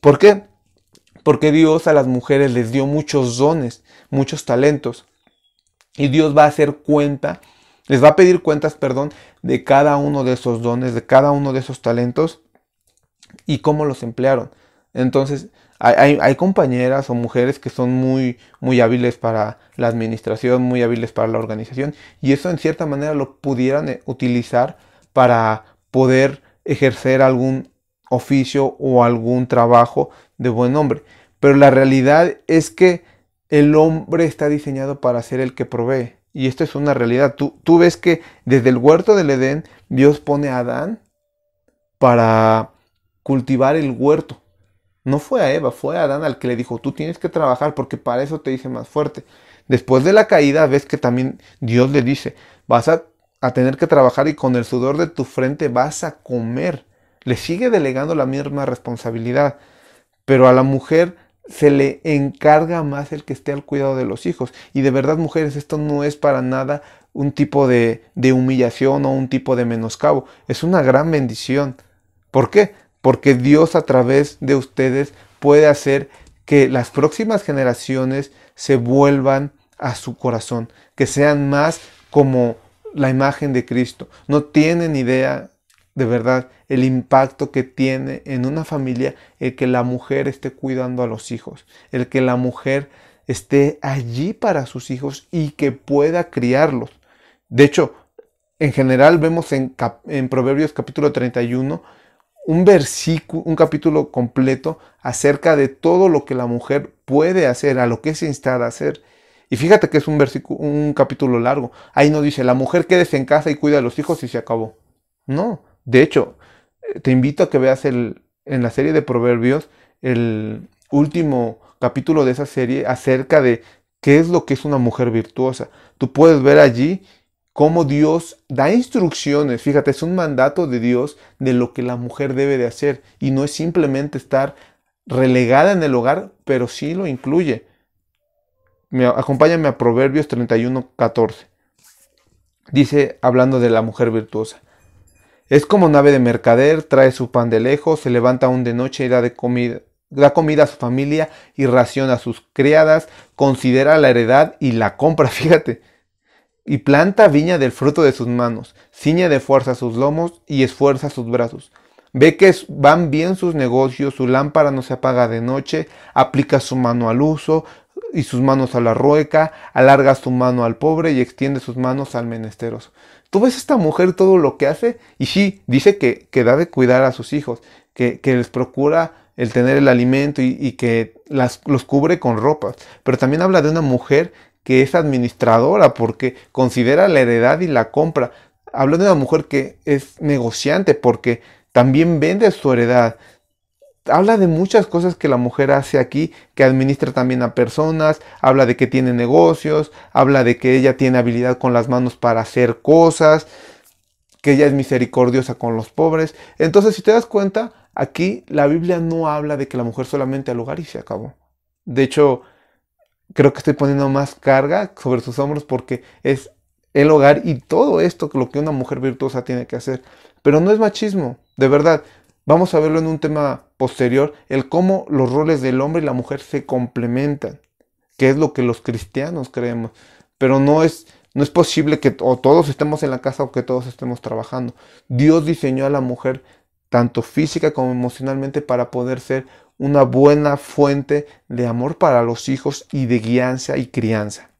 ¿Por qué? Porque Dios a las mujeres les dio muchos dones, muchos talentos. Y Dios va a hacer cuenta les va a pedir cuentas, perdón, de cada uno de esos dones, de cada uno de esos talentos y cómo los emplearon. Entonces, hay, compañeras o mujeres que son muy, muy hábiles para la administración, muy hábiles para la organización, y eso en cierta manera lo pudieran eh, utilizar para poder ejercer algún oficio o algún trabajo de buen hombre. Pero la realidad es que el hombre está diseñado para ser el que provee. Y esto es una realidad. Tú, tú ves que desde el huerto del Edén Dios pone a Adán para cultivar el huerto. No fue a Eva, fue a Adán al que le dijo, tú tienes que trabajar porque para eso te hice más fuerte. Después de la caída ves que también Dios le dice, vas a tener que trabajar y con el sudor de tu frente vas a comer. Le sigue delegando la misma responsabilidad. Pero a la mujer se le encarga más el que esté al cuidado de los hijos. Y de verdad, mujeres, esto no es para nada un tipo de, humillación o un tipo de menoscabo. Es una gran bendición. ¿Por qué? Porque Dios a través de ustedes puede hacer que las próximas generaciones se vuelvan a su corazón, que sean más como la imagen de Cristo. No tienen idea de verdad el impacto que tiene en una familia el que la mujer esté cuidando a los hijos, el que la mujer esté allí para sus hijos y que pueda criarlos. De hecho, en general vemos en, Proverbios capítulo 31 un versículo, un capítulo completo acerca de todo lo que la mujer puede hacer, a lo que se insta a hacer. Y fíjate que es un versículo, un capítulo largo. Ahí no dice, la mujer quédese en casa y cuida a los hijos y se acabó. No, de hecho, te invito a que veas el, en la serie de Proverbios el último capítulo de esa serie acerca de qué es lo que es una mujer virtuosa. Tú puedes ver allí cómo Dios da instrucciones, fíjate, es un mandato de Dios de lo que la mujer debe de hacer y no es simplemente estar relegada en el hogar, pero sí lo incluye. Me, acompáñame a Proverbios 31, 14. Dice, hablando de la mujer virtuosa. Es como nave de mercader, trae su pan de lejos, se levanta aún de noche y da, comida, a su familia y raciona a sus criadas, considera la heredad y la compra, fíjate. Y planta viña del fruto de sus manos, ciña de fuerza sus lomos y esfuerza sus brazos. Ve que van bien sus negocios, su lámpara no se apaga de noche, aplica su mano al uso y sus manos a la rueca, alarga su mano al pobre y extiende sus manos al menesteroso tú ves esta mujer todo lo que hace y sí, dice que, da de cuidar a sus hijos, que, les procura el tener el alimento y, que las, los cubre con ropas. Pero también habla de una mujer que es administradora porque considera la heredad y la compra. Habla de una mujer que es negociante porque también vende su heredad, habla de muchas cosas que la mujer hace aquí, que administra también a personas, habla de que tiene negocios, habla de que ella tiene habilidad con las manos para hacer cosas, que ella es misericordiosa con los pobres. Entonces, si te das cuenta, aquí la Biblia no habla de que la mujer solamente al hogar y se acabó. De hecho, creo que estoy poniendo más carga sobre sus hombros porque es el hogar y todo esto lo que una mujer virtuosa tiene que hacer. Pero no es machismo, de verdad. Vamos a verlo en un tema posterior, el cómo los roles del hombre y la mujer se complementan, que es lo que los cristianos creemos. Pero no es, no es posible que todos estemos en la casa o que todos estemos trabajando. Dios diseñó a la mujer tanto física como emocionalmente para poder ser una buena fuente de amor para los hijos y de guianza y crianza.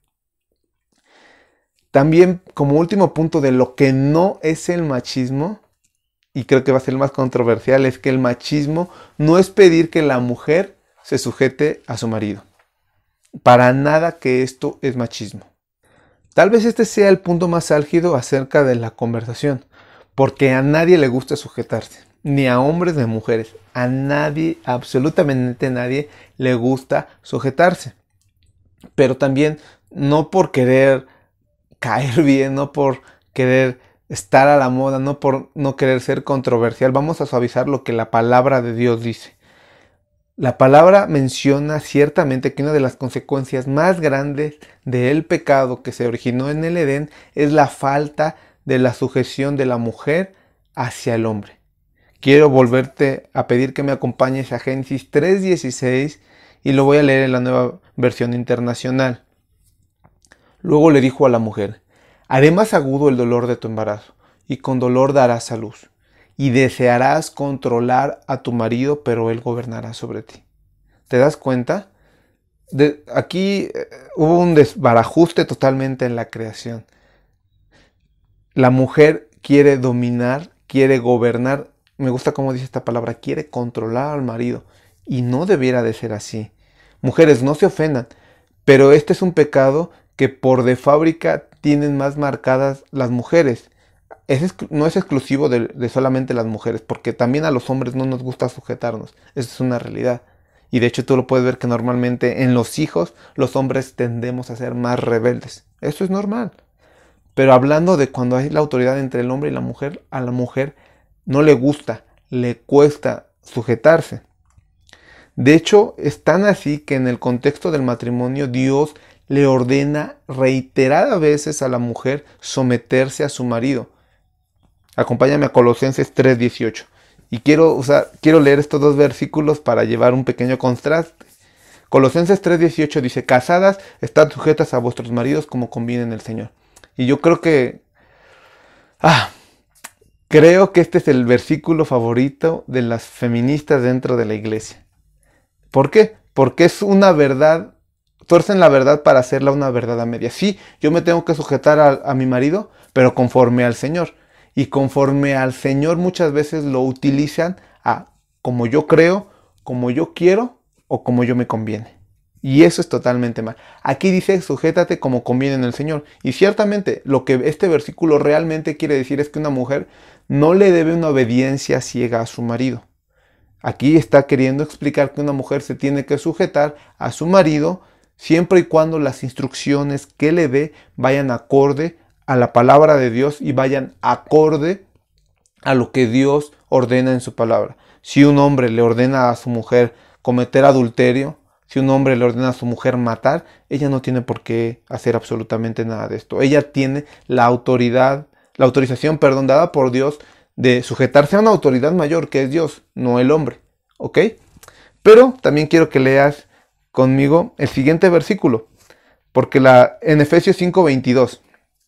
También como último punto de lo que no es el machismo, y creo que va a ser el más controversial, es que el machismo no es pedir que la mujer se sujete a su marido. Para nada que esto es machismo. Tal vez este sea el punto más álgido acerca de la conversación, porque a nadie le gusta sujetarse, ni a hombres ni a mujeres, a nadie, absolutamente nadie le gusta sujetarse. Pero también no por querer caer bien, no por querer estar a la moda, no por no querer ser controversial. Vamos a suavizar lo que la palabra de Dios dice. La palabra menciona ciertamente que una de las consecuencias más grandes del pecado que se originó en el Edén es la falta de la sujeción de la mujer hacia el hombre. Quiero volverte a pedir que me acompañes a Génesis 3.16 y lo voy a leer en la nueva versión internacional. Luego le dijo a la mujer, Haré más agudo el dolor de tu embarazo, y con dolor darás a luz, y desearás controlar a tu marido, pero él gobernará sobre ti. ¿Te das cuenta? De, aquí eh, hubo un desbarajuste totalmente en la creación. La mujer quiere dominar, quiere gobernar. Me gusta cómo dice esta palabra, quiere controlar al marido. Y no debiera de ser así. Mujeres, no se ofendan, pero este es un pecado que por de fábrica tienen más marcadas las mujeres. no es exclusivo de, solamente las mujeres, porque también a los hombres no nos gusta sujetarnos. Esa es una realidad. Y de hecho tú lo puedes ver que normalmente en los hijos los hombres tendemos a ser más rebeldes. Eso es normal. Pero hablando de cuando hay la autoridad entre el hombre y la mujer, a la mujer no le gusta, le cuesta sujetarse. De hecho, es tan así que en el contexto del matrimonio Dios le ordena reiterada veces a la mujer someterse a su marido. Acompáñame a Colosenses 3:18. Y quiero, usar, quiero leer estos dos versículos para llevar un pequeño contraste. Colosenses 3:18 dice, casadas, estad sujetas a vuestros maridos como conviene en el Señor. Y yo creo que... Ah, creo que este es el versículo favorito de las feministas dentro de la iglesia. ¿Por qué? Porque es una verdad Torcen la verdad para hacerla una verdad a media. Sí, yo me tengo que sujetar a, mi marido, pero conforme al Señor. Y conforme al Señor muchas veces lo utilizan a como yo creo, como yo quiero o como yo me conviene. Y eso es totalmente mal. Aquí dice, sujétate como conviene en el Señor. Y ciertamente lo que este versículo realmente quiere decir es que una mujer no le debe una obediencia ciega a su marido. Aquí está queriendo explicar que una mujer se tiene que sujetar a su marido siempre y cuando las instrucciones que le dé vayan acorde a la palabra de Dios y vayan acorde a lo que Dios ordena en su palabra. Si un hombre le ordena a su mujer cometer adulterio, si un hombre le ordena a su mujer matar, ella no tiene por qué hacer absolutamente nada de esto. Ella tiene la autoridad, la autorización, perdón, dada por Dios de sujetarse a una autoridad mayor que es Dios, no el hombre. ¿Ok? Pero también quiero que leas conmigo el siguiente versículo, porque la, en Efesios 5:22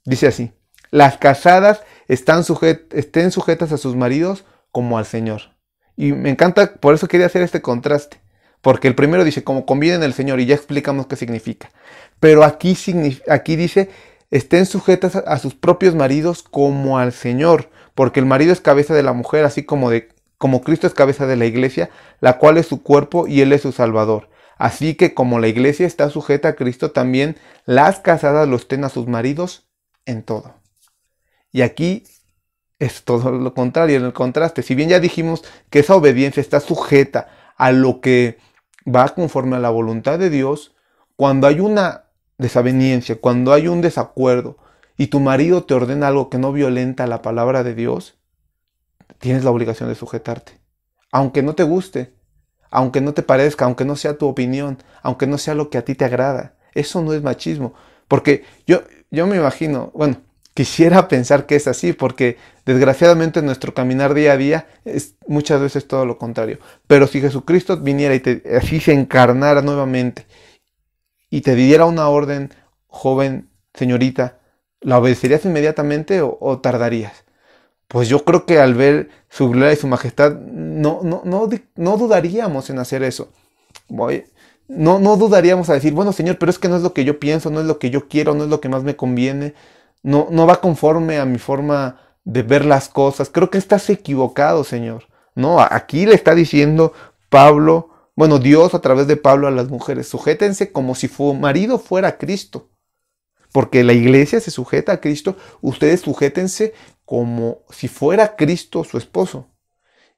dice así, las casadas están estén sujetas a sus maridos como al Señor. Y me encanta, por eso quería hacer este contraste, porque el primero dice, como conviene en el Señor, y ya explicamos qué significa. Pero aquí, aquí dice, estén sujetas a sus propios maridos como al Señor, porque el marido es cabeza de la mujer, así como de como Cristo es cabeza de la iglesia, la cual es su cuerpo y él es su salvador. Así que como la iglesia está sujeta a Cristo, también las casadas lo estén a sus maridos en todo. Y aquí es todo lo contrario, en el contraste. Si bien ya dijimos que esa obediencia está sujeta a lo que va conforme a la voluntad de Dios, cuando hay una desaveniencia, cuando hay un desacuerdo y tu marido te ordena algo que no violenta la palabra de Dios, tienes la obligación de sujetarte, aunque no te guste, aunque no te parezca, aunque no sea tu opinión, aunque no sea lo que a ti te agrada. Eso no es machismo, porque yo, yo me imagino, bueno, quisiera pensar que es así, porque desgraciadamente nuestro caminar día a día es muchas veces todo lo contrario. Pero si Jesucristo viniera y te, así se encarnara nuevamente y te diera una orden, joven, señorita, ¿la obedecerías inmediatamente o tardarías? pues yo creo que al ver su gloria y su majestad, no, no, no, dudaríamos en hacer eso. Voy, no, no dudaríamos a decir, bueno Señor, pero es que no es lo que yo pienso, no es lo que yo quiero, no es lo que más me conviene, no, no va conforme a mi forma de ver las cosas. Creo que estás equivocado, Señor. No, aquí le está diciendo Pablo, bueno, Dios a través de Pablo a las mujeres, sujétense como si su marido fuera Cristo. Porque la iglesia se sujeta a Cristo, ustedes sujétense como si fuera Cristo su esposo.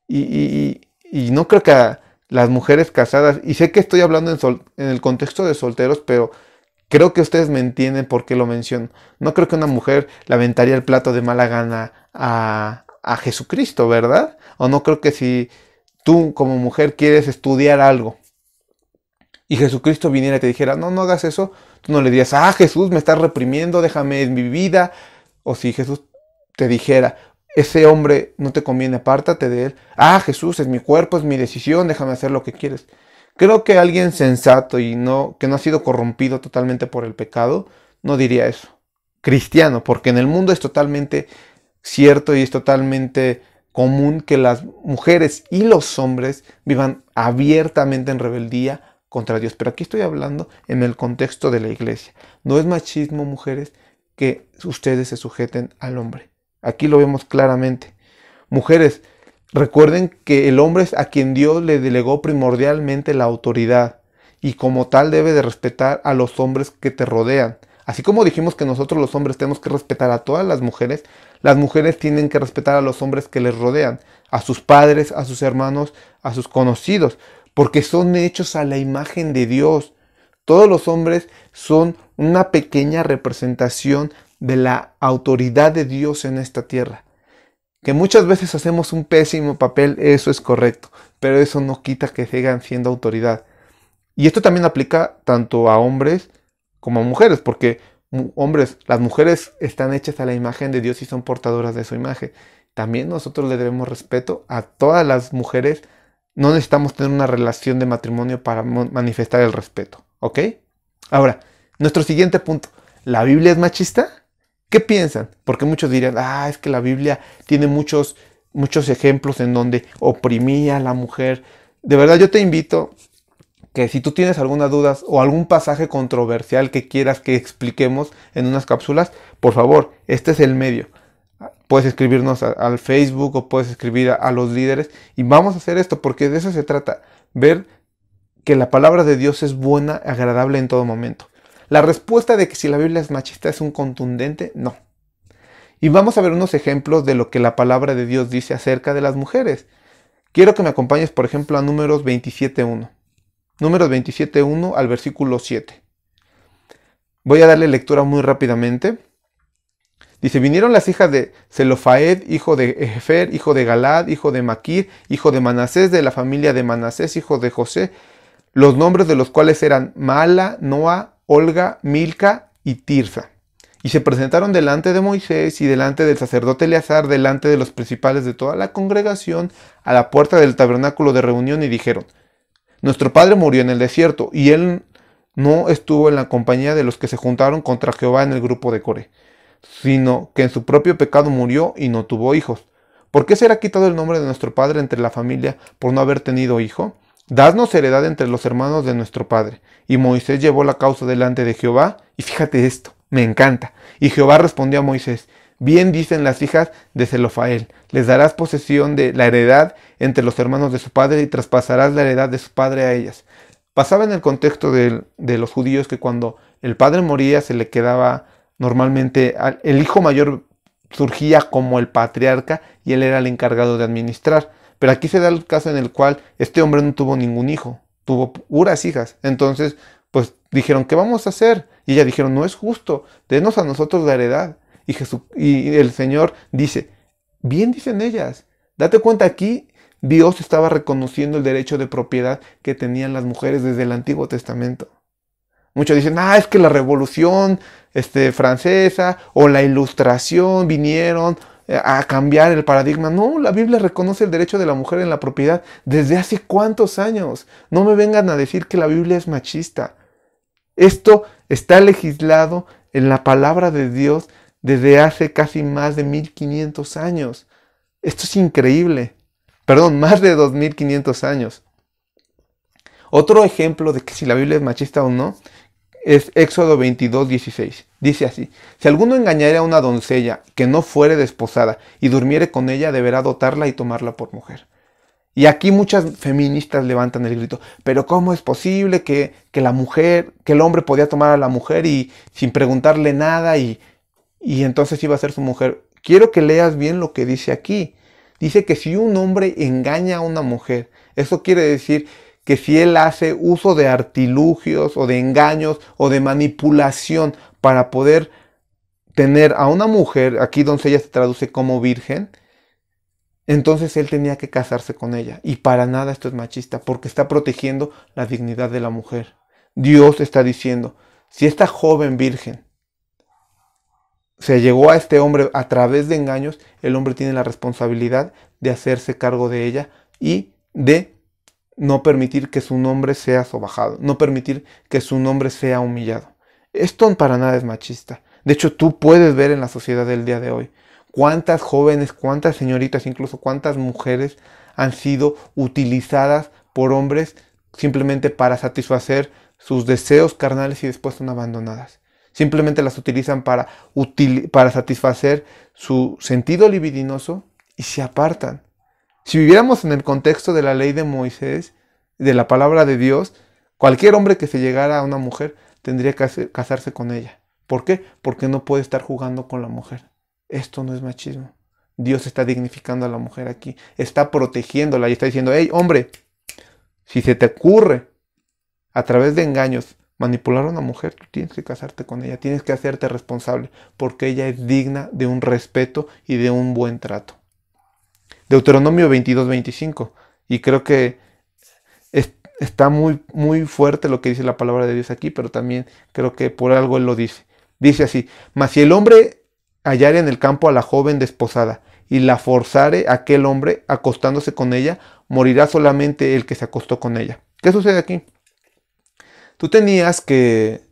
Y, y, y no creo que las mujeres casadas, y sé que estoy hablando en, el contexto de solteros, pero creo que ustedes me entienden por qué lo menciono. No creo que una mujer lamentaría el plato de mala gana a, a Jesucristo, ¿verdad? O no creo que si tú como mujer quieres estudiar algo y Jesucristo viniera y te dijera, no, no hagas eso, tú no le dirías, ah, Jesús me estás reprimiendo, déjame en mi vida. O si Jesús te dijera, ese hombre no te conviene, apártate de él. Ah, Jesús, es mi cuerpo, es mi decisión, déjame hacer lo que quieres. Creo que alguien sensato y no que no ha sido corrompido totalmente por el pecado no diría eso. Cristiano, porque en el mundo es totalmente cierto y es totalmente común que las mujeres y los hombres vivan abiertamente en rebeldía contra Dios. Pero aquí estoy hablando en el contexto de la iglesia. No es machismo, mujeres, que ustedes se sujeten al hombre. Aquí lo vemos claramente. Mujeres, recuerden que el hombre es a quien Dios le delegó primordialmente la autoridad y como tal debe de respetar a los hombres que te rodean. Así como dijimos que nosotros los hombres tenemos que respetar a todas las mujeres, las mujeres tienen que respetar a los hombres que les rodean, a sus padres, a sus hermanos, a sus conocidos, porque son hechos a la imagen de Dios. Todos los hombres son una pequeña representación de la autoridad de Dios en esta tierra. Que muchas veces hacemos un pésimo papel, eso es correcto, pero eso no quita que sigan siendo autoridad. Y esto también aplica tanto a hombres como a mujeres, porque hombres, las mujeres están hechas a la imagen de Dios y son portadoras de su imagen. También nosotros le debemos respeto a todas las mujeres. No necesitamos tener una relación de matrimonio para manifestar el respeto, ¿ok? Ahora, nuestro siguiente punto. ¿La Biblia es machista? ¿Qué piensan? Porque muchos dirían, ah, es que la Biblia tiene muchos, muchos ejemplos en donde oprimía a la mujer. De verdad, yo te invito que si tú tienes alguna duda o algún pasaje controversial que quieras que expliquemos en unas cápsulas, por favor, este es el medio. Puedes escribirnos al Facebook o puedes escribir a los líderes y vamos a hacer esto porque de eso se trata, ver que la palabra de Dios es buena, agradable en todo momento. La respuesta de que si la Biblia es machista es un contundente no. Y vamos a ver unos ejemplos de lo que la palabra de Dios dice acerca de las mujeres. Quiero que me acompañes, por ejemplo, a números 27.1. Números 27.1 al versículo 7. Voy a darle lectura muy rápidamente. Dice, vinieron las hijas de Zelofaed, hijo de Ejefer, hijo de Galad, hijo de Maquir, hijo de Manasés, de la familia de Manasés, hijo de José, los nombres de los cuales eran Mala, Noa, Olga, Milca y Tirsa. Y se presentaron delante de Moisés y delante del sacerdote Eleazar, delante de los principales de toda la congregación, a la puerta del tabernáculo de reunión y dijeron, Nuestro padre murió en el desierto y él no estuvo en la compañía de los que se juntaron contra Jehová en el grupo de Core, sino que en su propio pecado murió y no tuvo hijos. ¿Por qué será quitado el nombre de nuestro padre entre la familia por no haber tenido hijo? Dasnos heredad entre los hermanos de nuestro padre. Y Moisés llevó la causa delante de Jehová. Y fíjate esto, me encanta. Y Jehová respondió a Moisés, bien dicen las hijas de Zelofael, les darás posesión de la heredad entre los hermanos de su padre y traspasarás la heredad de su padre a ellas. Pasaba en el contexto de, los judíos que cuando el padre moría se le quedaba normalmente, el hijo mayor surgía como el patriarca y él era el encargado de administrar. Pero aquí se da el caso en el cual este hombre no tuvo ningún hijo, tuvo puras hijas. Entonces, pues dijeron, ¿qué vamos a hacer? Y ella dijeron, no es justo, denos a nosotros la heredad. Y, Jesús, y el Señor dice, bien dicen ellas, date cuenta aquí, Dios estaba reconociendo el derecho de propiedad que tenían las mujeres desde el Antiguo Testamento. Muchos dicen, ah, es que la revolución este, francesa o la ilustración vinieron a cambiar el paradigma. No, la Biblia reconoce el derecho de la mujer en la propiedad desde hace cuántos años. No me vengan a decir que la Biblia es machista. Esto está legislado en la palabra de Dios desde hace casi más de 1500 años. Esto es increíble. Perdón, más de 2500 años. Otro ejemplo de que si la Biblia es machista o no es Éxodo 22, 16. Dice así, si alguno engañare a una doncella que no fuere desposada y durmiere con ella, deberá dotarla y tomarla por mujer. Y aquí muchas feministas levantan el grito, pero ¿cómo es posible que, la mujer, que el hombre podía tomar a la mujer y sin preguntarle nada y, y entonces iba a ser su mujer? Quiero que leas bien lo que dice aquí. Dice que si un hombre engaña a una mujer, eso quiere decir que si él hace uso de artilugios o de engaños o de manipulación para poder tener a una mujer, aquí donde ella se traduce como virgen, entonces él tenía que casarse con ella. Y para nada esto es machista, porque está protegiendo la dignidad de la mujer. Dios está diciendo, si esta joven virgen se llegó a este hombre a través de engaños, el hombre tiene la responsabilidad de hacerse cargo de ella y de no permitir que su nombre sea sobajado, no permitir que su nombre sea humillado. Esto para nada es machista. De hecho, tú puedes ver en la sociedad del día de hoy cuántas jóvenes, cuántas señoritas, incluso cuántas mujeres han sido utilizadas por hombres simplemente para satisfacer sus deseos carnales y después son abandonadas. Simplemente las utilizan para, para satisfacer su sentido libidinoso y se apartan. Si viviéramos en el contexto de la ley de Moisés, de la palabra de Dios, cualquier hombre que se llegara a una mujer tendría que casarse con ella. ¿Por qué? Porque no puede estar jugando con la mujer. Esto no es machismo. Dios está dignificando a la mujer aquí, está protegiéndola y está diciendo, hey hombre, si se te ocurre a través de engaños manipular a una mujer, tú tienes que casarte con ella, tienes que hacerte responsable, porque ella es digna de un respeto y de un buen trato. Deuteronomio 22-25, y creo que está muy, muy fuerte lo que dice la palabra de Dios aquí, pero también creo que por algo Él lo dice. Dice así, mas si el hombre hallare en el campo a la joven desposada y la forzare aquel hombre acostándose con ella, morirá solamente el que se acostó con ella. ¿Qué sucede aquí? Tú tenías que...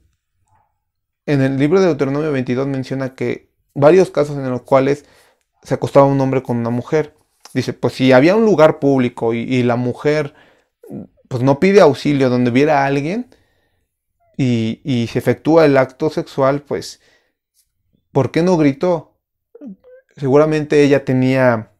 En el libro de Deuteronomio 22 menciona que varios casos en los cuales se acostaba un hombre con una mujer. Dice, pues si había un lugar público y la mujer pues no pide auxilio donde viera a alguien y, se efectúa el acto sexual, pues, ¿por qué no gritó? Seguramente ella tenía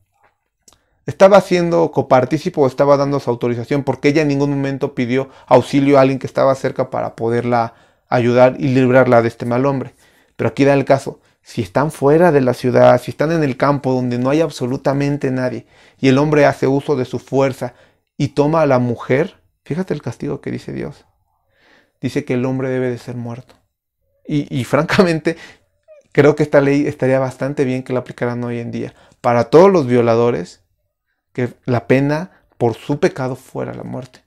estaba haciendo copartícipo o estaba dando su autorización porque ella en ningún momento pidió auxilio a alguien que estaba cerca para poderla ayudar y librarla de este mal hombre. Pero aquí da el caso, si están fuera de la ciudad, si están en el campo donde no hay absolutamente nadie y el hombre hace uso de su fuerza y toma a la mujer, fíjate el castigo que dice Dios. Dice que el hombre debe de ser muerto. Y, y francamente, creo que esta ley estaría bastante bien que la aplicaran hoy en día. Para todos los violadores, que la pena por su pecado fuera la muerte.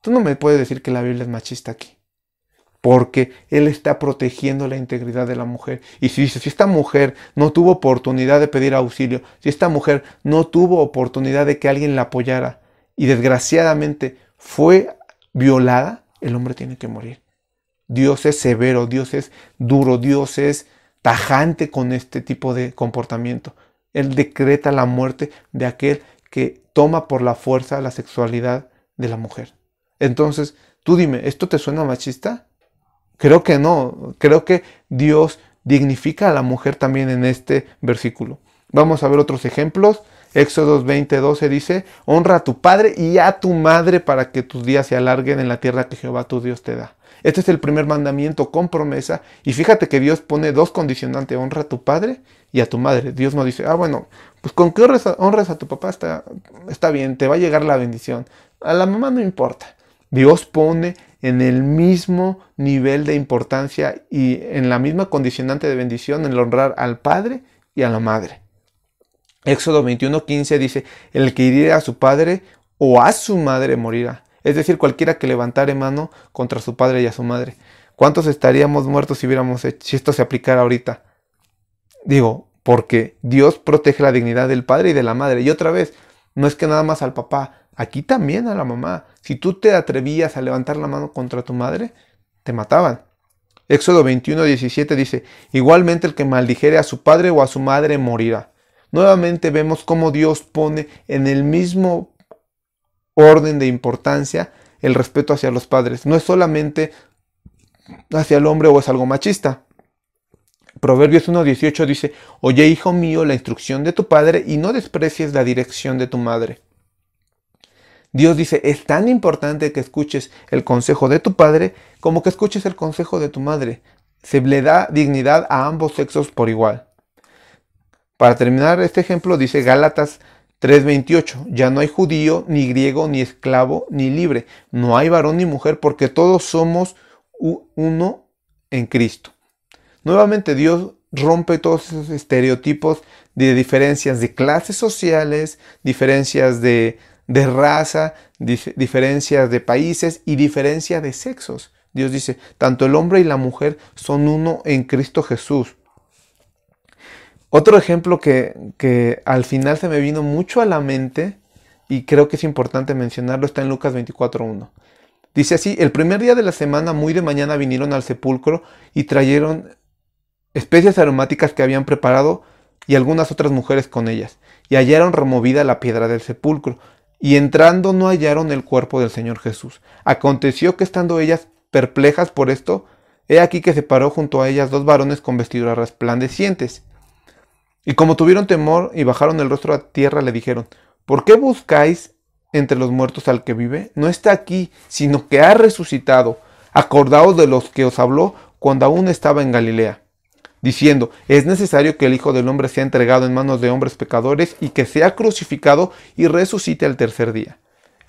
Tú no me puedes decir que la Biblia es machista aquí. Porque él está protegiendo la integridad de la mujer. Y si dice, si esta mujer no tuvo oportunidad de pedir auxilio, si esta mujer no tuvo oportunidad de que alguien la apoyara, y desgraciadamente fue violada, el hombre tiene que morir. Dios es severo, Dios es duro, Dios es tajante con este tipo de comportamiento. Él decreta la muerte de aquel que toma por la fuerza la sexualidad de la mujer. Entonces, tú dime, ¿esto te suena machista? Creo que no, creo que Dios dignifica a la mujer también en este versículo. Vamos a ver otros ejemplos. Éxodos 20:12 dice, honra a tu padre y a tu madre para que tus días se alarguen en la tierra que Jehová tu Dios te da. Este es el primer mandamiento con promesa y fíjate que Dios pone dos condicionantes, honra a tu padre y a tu madre. Dios no dice, ah bueno, pues con qué honras a, a tu papá está, está bien, te va a llegar la bendición. A la mamá no importa. Dios pone en el mismo nivel de importancia y en la misma condicionante de bendición el honrar al padre y a la madre. Éxodo 21:15 dice, el que hiriera a su padre o a su madre morirá. Es decir, cualquiera que levantare mano contra su padre y a su madre. ¿Cuántos estaríamos muertos si hubiéramos hecho, si esto se aplicara ahorita? Digo, porque Dios protege la dignidad del padre y de la madre. Y otra vez, no es que nada más al papá, aquí también a la mamá. Si tú te atrevías a levantar la mano contra tu madre, te mataban. Éxodo 21, 17 dice, igualmente el que maldijere a su padre o a su madre morirá nuevamente vemos cómo Dios pone en el mismo orden de importancia el respeto hacia los padres. No es solamente hacia el hombre o es algo machista. Proverbios 1.18 dice, Oye hijo mío la instrucción de tu padre y no desprecies la dirección de tu madre. Dios dice, es tan importante que escuches el consejo de tu padre como que escuches el consejo de tu madre. Se le da dignidad a ambos sexos por igual. Para terminar este ejemplo dice Gálatas 3:28, ya no hay judío, ni griego, ni esclavo, ni libre, no hay varón ni mujer, porque todos somos uno en Cristo. Nuevamente Dios rompe todos esos estereotipos de diferencias de clases sociales, diferencias de, raza, diferencias de países y diferencias de sexos. Dios dice, tanto el hombre y la mujer son uno en Cristo Jesús. Otro ejemplo que, al final se me vino mucho a la mente y creo que es importante mencionarlo está en Lucas 24.1. Dice así, el primer día de la semana muy de mañana vinieron al sepulcro y trajeron especias aromáticas que habían preparado y algunas otras mujeres con ellas, y hallaron removida la piedra del sepulcro, y entrando no hallaron el cuerpo del Señor Jesús. Aconteció que estando ellas perplejas por esto, he aquí que se paró junto a ellas dos varones con vestiduras resplandecientes, y como tuvieron temor y bajaron el rostro a tierra, le dijeron, ¿por qué buscáis entre los muertos al que vive? No está aquí, sino que ha resucitado. Acordaos de los que os habló cuando aún estaba en Galilea, diciendo, es necesario que el Hijo del Hombre sea entregado en manos de hombres pecadores y que sea crucificado y resucite al tercer día.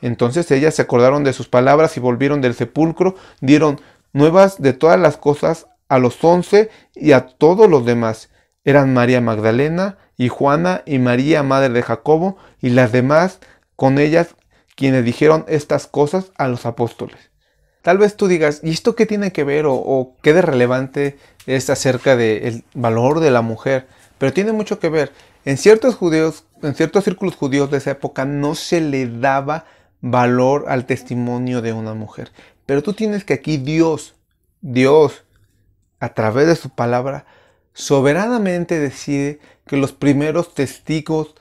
Entonces ellas se acordaron de sus palabras y volvieron del sepulcro, dieron nuevas de todas las cosas a los once y a todos los demás, eran María Magdalena y Juana y María, madre de Jacobo, y las demás con ellas quienes dijeron estas cosas a los apóstoles. Tal vez tú digas, ¿y esto qué tiene que ver o, qué de relevante es acerca del valor de la mujer? Pero tiene mucho que ver. En ciertos judíos, en ciertos círculos judíos de esa época no se le daba valor al testimonio de una mujer. Pero tú tienes que aquí Dios, Dios, a través de su palabra, soberanamente decide que los primeros testigos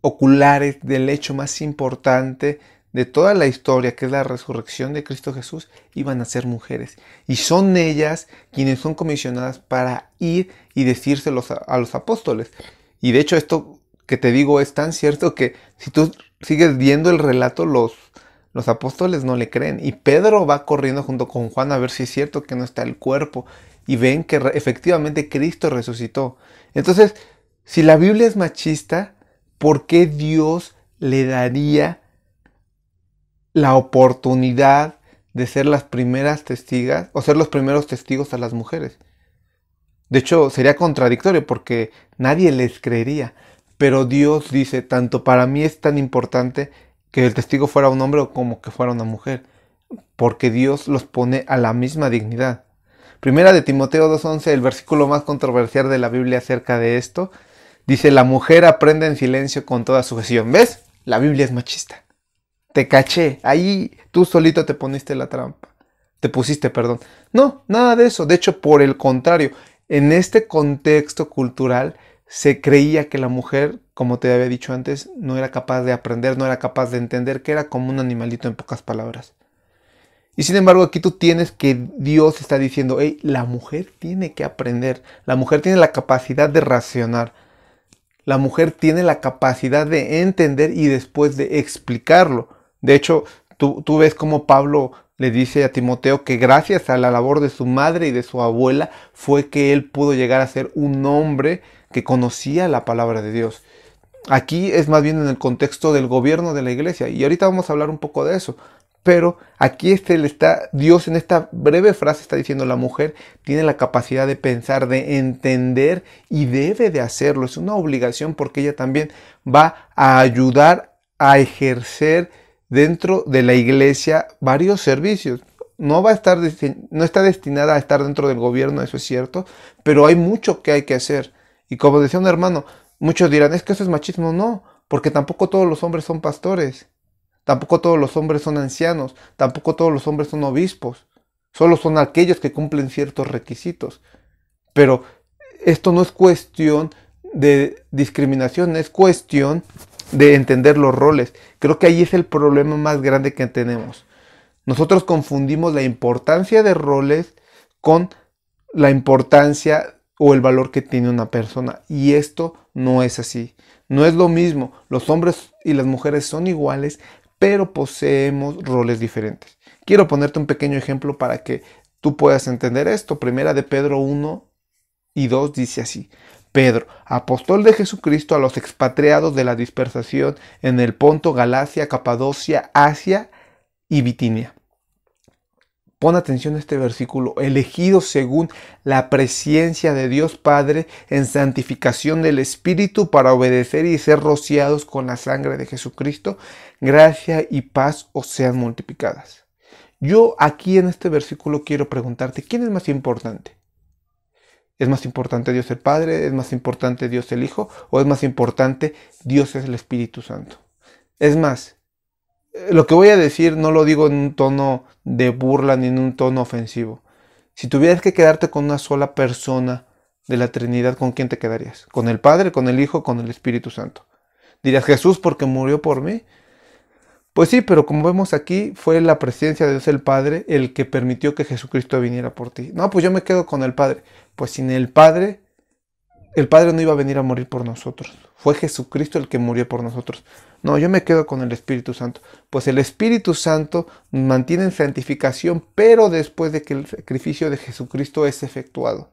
oculares del hecho más importante de toda la historia, que es la resurrección de Cristo Jesús, iban a ser mujeres. Y son ellas quienes son comisionadas para ir y decírselos a, a los apóstoles. Y de hecho esto que te digo es tan cierto que si tú sigues viendo el relato, los, los apóstoles no le creen. Y Pedro va corriendo junto con Juan a ver si es cierto que no está el cuerpo y ven que efectivamente Cristo resucitó. Entonces, si la Biblia es machista, ¿por qué Dios le daría la oportunidad de ser las primeras testigas o ser los primeros testigos a las mujeres? De hecho, sería contradictorio porque nadie les creería. Pero Dios dice, tanto para mí es tan importante que el testigo fuera un hombre como que fuera una mujer, porque Dios los pone a la misma dignidad. Primera de Timoteo 2.11, el versículo más controversial de la Biblia acerca de esto, dice, la mujer aprende en silencio con toda sujeción. ¿Ves? La Biblia es machista. Te caché, ahí tú solito te poniste la trampa. Te pusiste, perdón. No, nada de eso. De hecho, por el contrario, en este contexto cultural se creía que la mujer, como te había dicho antes, no era capaz de aprender, no era capaz de entender, que era como un animalito en pocas palabras. Y sin embargo, aquí tú tienes que Dios está diciendo, hey, la mujer tiene que aprender, la mujer tiene la capacidad de racionar, la mujer tiene la capacidad de entender y después de explicarlo. De hecho, tú, tú ves cómo Pablo le dice a Timoteo que gracias a la labor de su madre y de su abuela fue que él pudo llegar a ser un hombre que conocía la palabra de Dios. Aquí es más bien en el contexto del gobierno de la iglesia y ahorita vamos a hablar un poco de eso. Pero aquí este está, Dios en esta breve frase está diciendo, la mujer tiene la capacidad de pensar, de entender y debe de hacerlo. Es una obligación porque ella también va a ayudar a ejercer dentro de la iglesia varios servicios. No va a estar, no está destinada a estar dentro del gobierno, eso es cierto, pero hay mucho que hay que hacer. Y como decía un hermano, muchos dirán, es que eso es machismo. No, porque tampoco todos los hombres son pastores. Tampoco todos los hombres son ancianos, tampoco todos los hombres son obispos. Solo son aquellos que cumplen ciertos requisitos. Pero esto no es cuestión de discriminación, es cuestión de entender los roles. Creo que ahí es el problema más grande que tenemos. Nosotros confundimos la importancia de roles con la importancia o el valor que tiene una persona. Y esto no es así. No es lo mismo. Los hombres y las mujeres son iguales pero poseemos roles diferentes. Quiero ponerte un pequeño ejemplo para que tú puedas entender esto. Primera de Pedro 1 y 2 dice así. Pedro, apóstol de Jesucristo a los expatriados de la dispersación en el Ponto, Galacia, Capadocia, Asia y Bitinia. Pon atención a este versículo, elegido según la presencia de Dios Padre en santificación del Espíritu para obedecer y ser rociados con la sangre de Jesucristo gracia y paz os sean multiplicadas. Yo aquí en este versículo quiero preguntarte, ¿quién es más importante? ¿Es más importante Dios el Padre? ¿Es más importante Dios el Hijo? ¿O es más importante Dios es el Espíritu Santo? Es más, eh, lo que voy a decir no lo digo en un tono de burla ni en un tono ofensivo. Si tuvieras que quedarte con una sola persona de la Trinidad, ¿con quién te quedarías? ¿Con el Padre, con el Hijo, con el Espíritu Santo? dirías Jesús porque murió por mí. Pues sí, pero como vemos aquí, fue la presencia de Dios el Padre el que permitió que Jesucristo viniera por ti. No, pues yo me quedo con el Padre. Pues sin el Padre, el Padre no iba a venir a morir por nosotros. Fue Jesucristo el que murió por nosotros. No, yo me quedo con el Espíritu Santo. Pues el Espíritu Santo mantiene en santificación, pero después de que el sacrificio de Jesucristo es efectuado.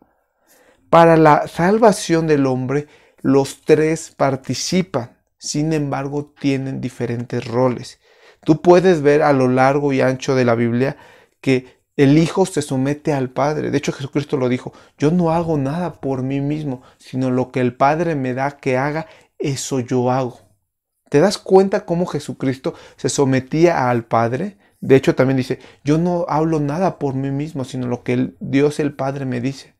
Para la salvación del hombre, los tres participan. Sin embargo, tienen diferentes roles. Tú puedes ver a lo largo y ancho de la Biblia que el Hijo se somete al Padre. De hecho, Jesucristo lo dijo, yo no hago nada por mí mismo, sino lo que el Padre me da que haga, eso yo hago. ¿Te das cuenta cómo Jesucristo se sometía al Padre? De hecho, también dice, yo no hablo nada por mí mismo, sino lo que Dios el Padre me dice.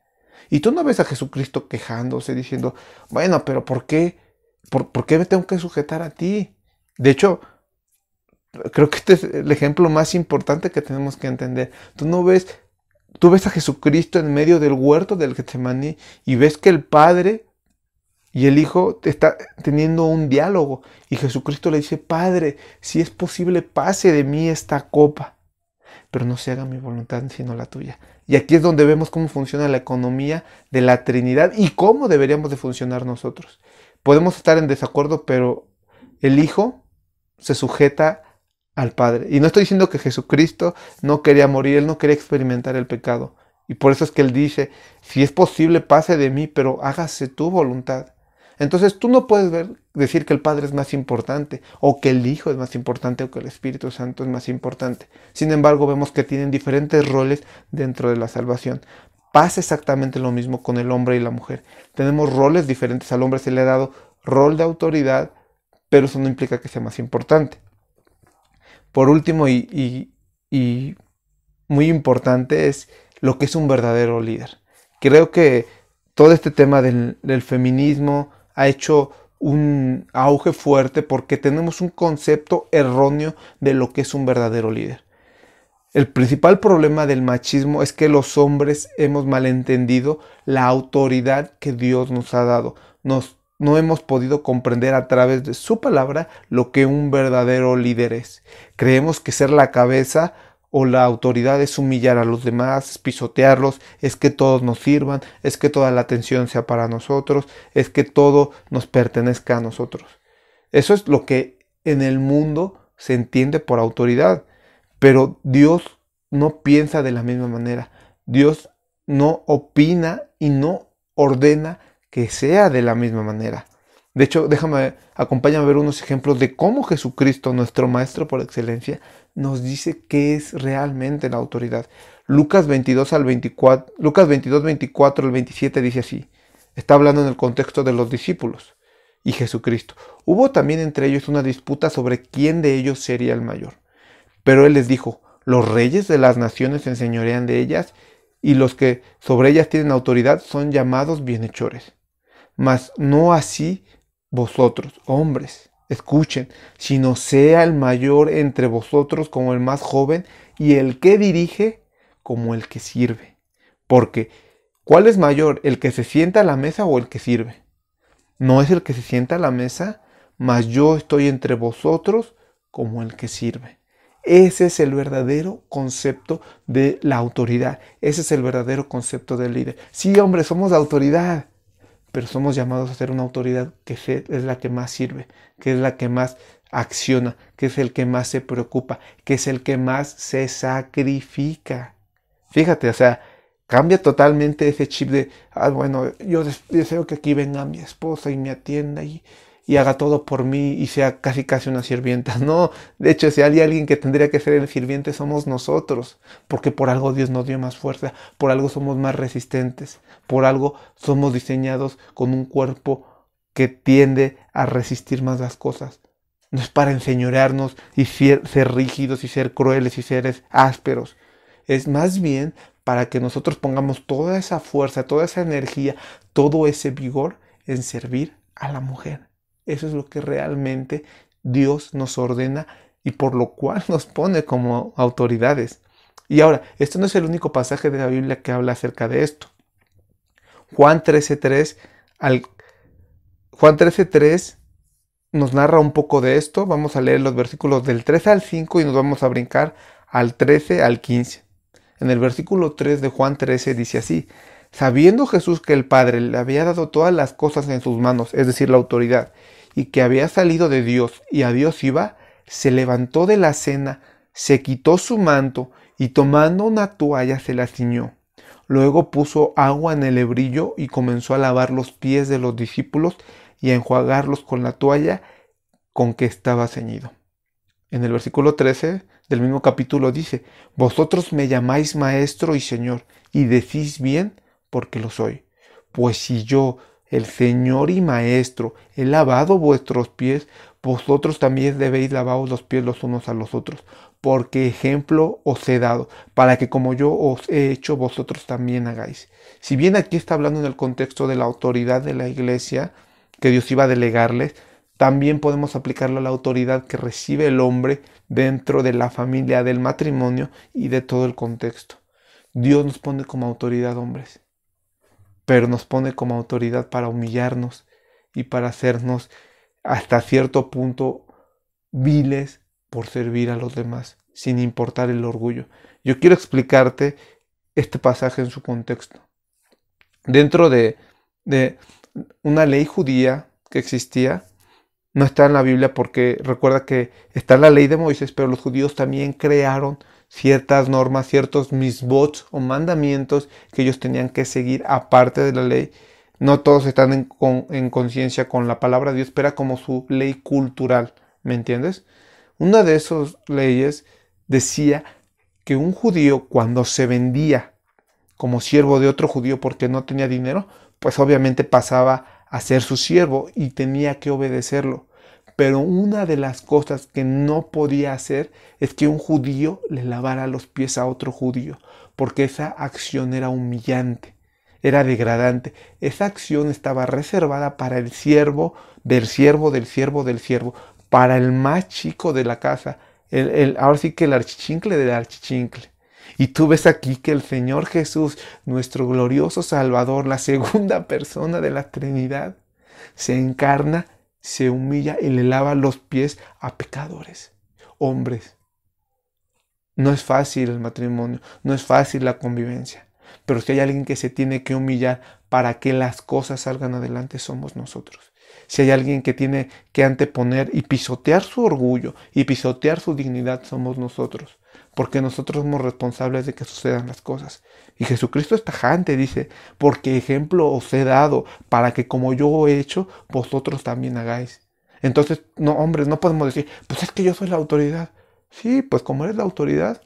Y tú no ves a Jesucristo quejándose, diciendo, bueno, pero ¿por qué? ¿Por qué me tengo que sujetar a ti? De hecho, Creo que este es el ejemplo más importante que tenemos que entender. Tú no ves, tú ves a Jesucristo en medio del huerto del Getsemaní y ves que el Padre y el Hijo están teniendo un diálogo. Y Jesucristo le dice, Padre, si es posible, pase de mí esta copa. Pero no se haga mi voluntad sino la tuya. Y aquí es donde vemos cómo funciona la economía de la Trinidad y cómo deberíamos de funcionar nosotros. Podemos estar en desacuerdo, pero el Hijo se sujeta al Padre. Y no estoy diciendo que Jesucristo no quería morir, Él no quería experimentar el pecado. Y por eso es que Él dice, si es posible, pase de mí, pero hágase tu voluntad. Entonces tú no puedes ver, decir que el Padre es más importante, o que el Hijo es más importante, o que el Espíritu Santo es más importante. Sin embargo, vemos que tienen diferentes roles dentro de la salvación. Pasa exactamente lo mismo con el hombre y la mujer. Tenemos roles diferentes. Al hombre se le ha dado rol de autoridad, pero eso no implica que sea más importante. Por último y, muy importante es lo que es un verdadero líder. Creo que todo este tema del, del feminismo ha hecho un auge fuerte porque tenemos un concepto erróneo de lo que es un verdadero líder. El principal problema del machismo es que los hombres hemos malentendido la autoridad que Dios nos ha dado. Nos no hemos podido comprender a través de su palabra lo que un verdadero líder es. Creemos que ser la cabeza o la autoridad es humillar a los demás, es pisotearlos, es que todos nos sirvan, es que toda la atención sea para nosotros, es que todo nos pertenezca a nosotros. Eso es lo que en el mundo se entiende por autoridad, pero Dios no piensa de la misma manera. Dios no opina y no ordena que sea de la misma manera. De hecho, déjame, acompáñame a ver unos ejemplos de cómo Jesucristo, nuestro Maestro por excelencia, nos dice qué es realmente la autoridad. Lucas 22 al 24, Lucas 22, 24 al 27 dice así. Está hablando en el contexto de los discípulos y Jesucristo. Hubo también entre ellos una disputa sobre quién de ellos sería el mayor. Pero él les dijo, los reyes de las naciones se enseñorean de ellas y los que sobre ellas tienen autoridad son llamados bienhechores mas no así vosotros, hombres. Escuchen, sino sea el mayor entre vosotros como el más joven y el que dirige como el que sirve. Porque, ¿cuál es mayor, el que se sienta a la mesa o el que sirve? No es el que se sienta a la mesa, mas yo estoy entre vosotros como el que sirve. Ese es el verdadero concepto de la autoridad. Ese es el verdadero concepto del líder. Sí, hombre, somos autoridad pero somos llamados a ser una autoridad que es la que más sirve, que es la que más acciona, que es el que más se preocupa, que es el que más se sacrifica. Fíjate, o sea, cambia totalmente ese chip de, ah, bueno, yo deseo que aquí venga mi esposa y me atienda y y haga todo por mí y sea casi casi una sirvienta. No, de hecho, si hay alguien que tendría que ser el sirviente somos nosotros, porque por algo Dios nos dio más fuerza, por algo somos más resistentes, por algo somos diseñados con un cuerpo que tiende a resistir más las cosas. No es para enseñorearnos y ser, rígidos y ser crueles y seres ásperos. Es más bien para que nosotros pongamos toda esa fuerza, toda esa energía, todo ese vigor en servir a la mujer. Eso es lo que realmente Dios nos ordena y por lo cual nos pone como autoridades. Y ahora, este no es el único pasaje de la Biblia que habla acerca de esto. Juan 13.3 al Juan nos narra un poco de esto. Vamos a leer los versículos del 3 al 5 y nos vamos a brincar al 13 al 15. En el versículo 3 de Juan 13 dice así, sabiendo Jesús que el Padre le había dado todas las cosas en sus manos, es decir, la autoridad, y que había salido de Dios y a Dios iba, se levantó de la cena, se quitó su manto y tomando una toalla se la ciñó. Luego puso agua en el hebrillo y comenzó a lavar los pies de los discípulos y a enjuagarlos con la toalla con que estaba ceñido. En el versículo 13 del mismo capítulo dice, Vosotros me llamáis maestro y señor, y decís bien porque lo soy. Pues si yo el Señor y Maestro, he lavado vuestros pies, vosotros también debéis lavaros los pies los unos a los otros, porque ejemplo os he dado, para que como yo os he hecho, vosotros también hagáis. Si bien aquí está hablando en el contexto de la autoridad de la iglesia, que Dios iba a delegarles, también podemos aplicarlo a la autoridad que recibe el hombre dentro de la familia, del matrimonio y de todo el contexto. Dios nos pone como autoridad hombres pero nos pone como autoridad para humillarnos y para hacernos hasta cierto punto viles por servir a los demás, sin importar el orgullo. Yo quiero explicarte este pasaje en su contexto. Dentro de, una ley judía que existía, no está en la Biblia porque recuerda que está en la ley de Moisés, pero los judíos también crearon ciertas normas, ciertos misbots o mandamientos que ellos tenían que seguir aparte de la ley. No todos están en, conciencia con la palabra de Dios, pero era como su ley cultural, ¿me entiendes? Una de esas leyes decía que un judío cuando se vendía como siervo de otro judío porque no tenía dinero, pues obviamente pasaba a ser su siervo y tenía que obedecerlo. Pero una de las cosas que no podía hacer es que un judío le lavara los pies a otro judío, porque esa acción era humillante, era degradante. Esa acción estaba reservada para el siervo, del siervo, del siervo, del siervo, para el más chico de la casa. El, ahora sí que el archichincle del archichincle. Y tú ves aquí que el Señor Jesús, nuestro glorioso Salvador, la segunda persona de la Trinidad, se encarna se humilla y le lava los pies a pecadores, hombres. No es fácil el matrimonio, no es fácil la convivencia, pero si hay alguien que se tiene que humillar para que las cosas salgan adelante, somos nosotros. Si hay alguien que tiene que anteponer y pisotear su orgullo y pisotear su dignidad, somos nosotros porque nosotros somos responsables de que sucedan las cosas. Y Jesucristo es tajante, dice, porque ejemplo os he dado para que como yo he hecho, vosotros también hagáis. Entonces, no, hombres, no podemos decir, pues es que yo soy la autoridad. Sí, pues como eres la autoridad,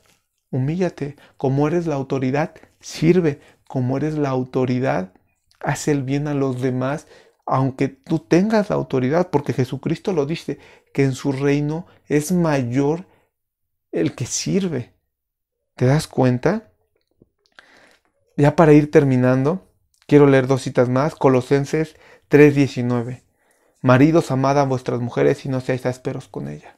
humíllate. Como eres la autoridad, sirve. Como eres la autoridad, haz el bien a los demás, aunque tú tengas la autoridad, porque Jesucristo lo dice, que en su reino es mayor el que sirve. ¿Te das cuenta? Ya para ir terminando, quiero leer dos citas más. Colosenses 3:19. Maridos, amad a vuestras mujeres y no seáis ásperos con ellas.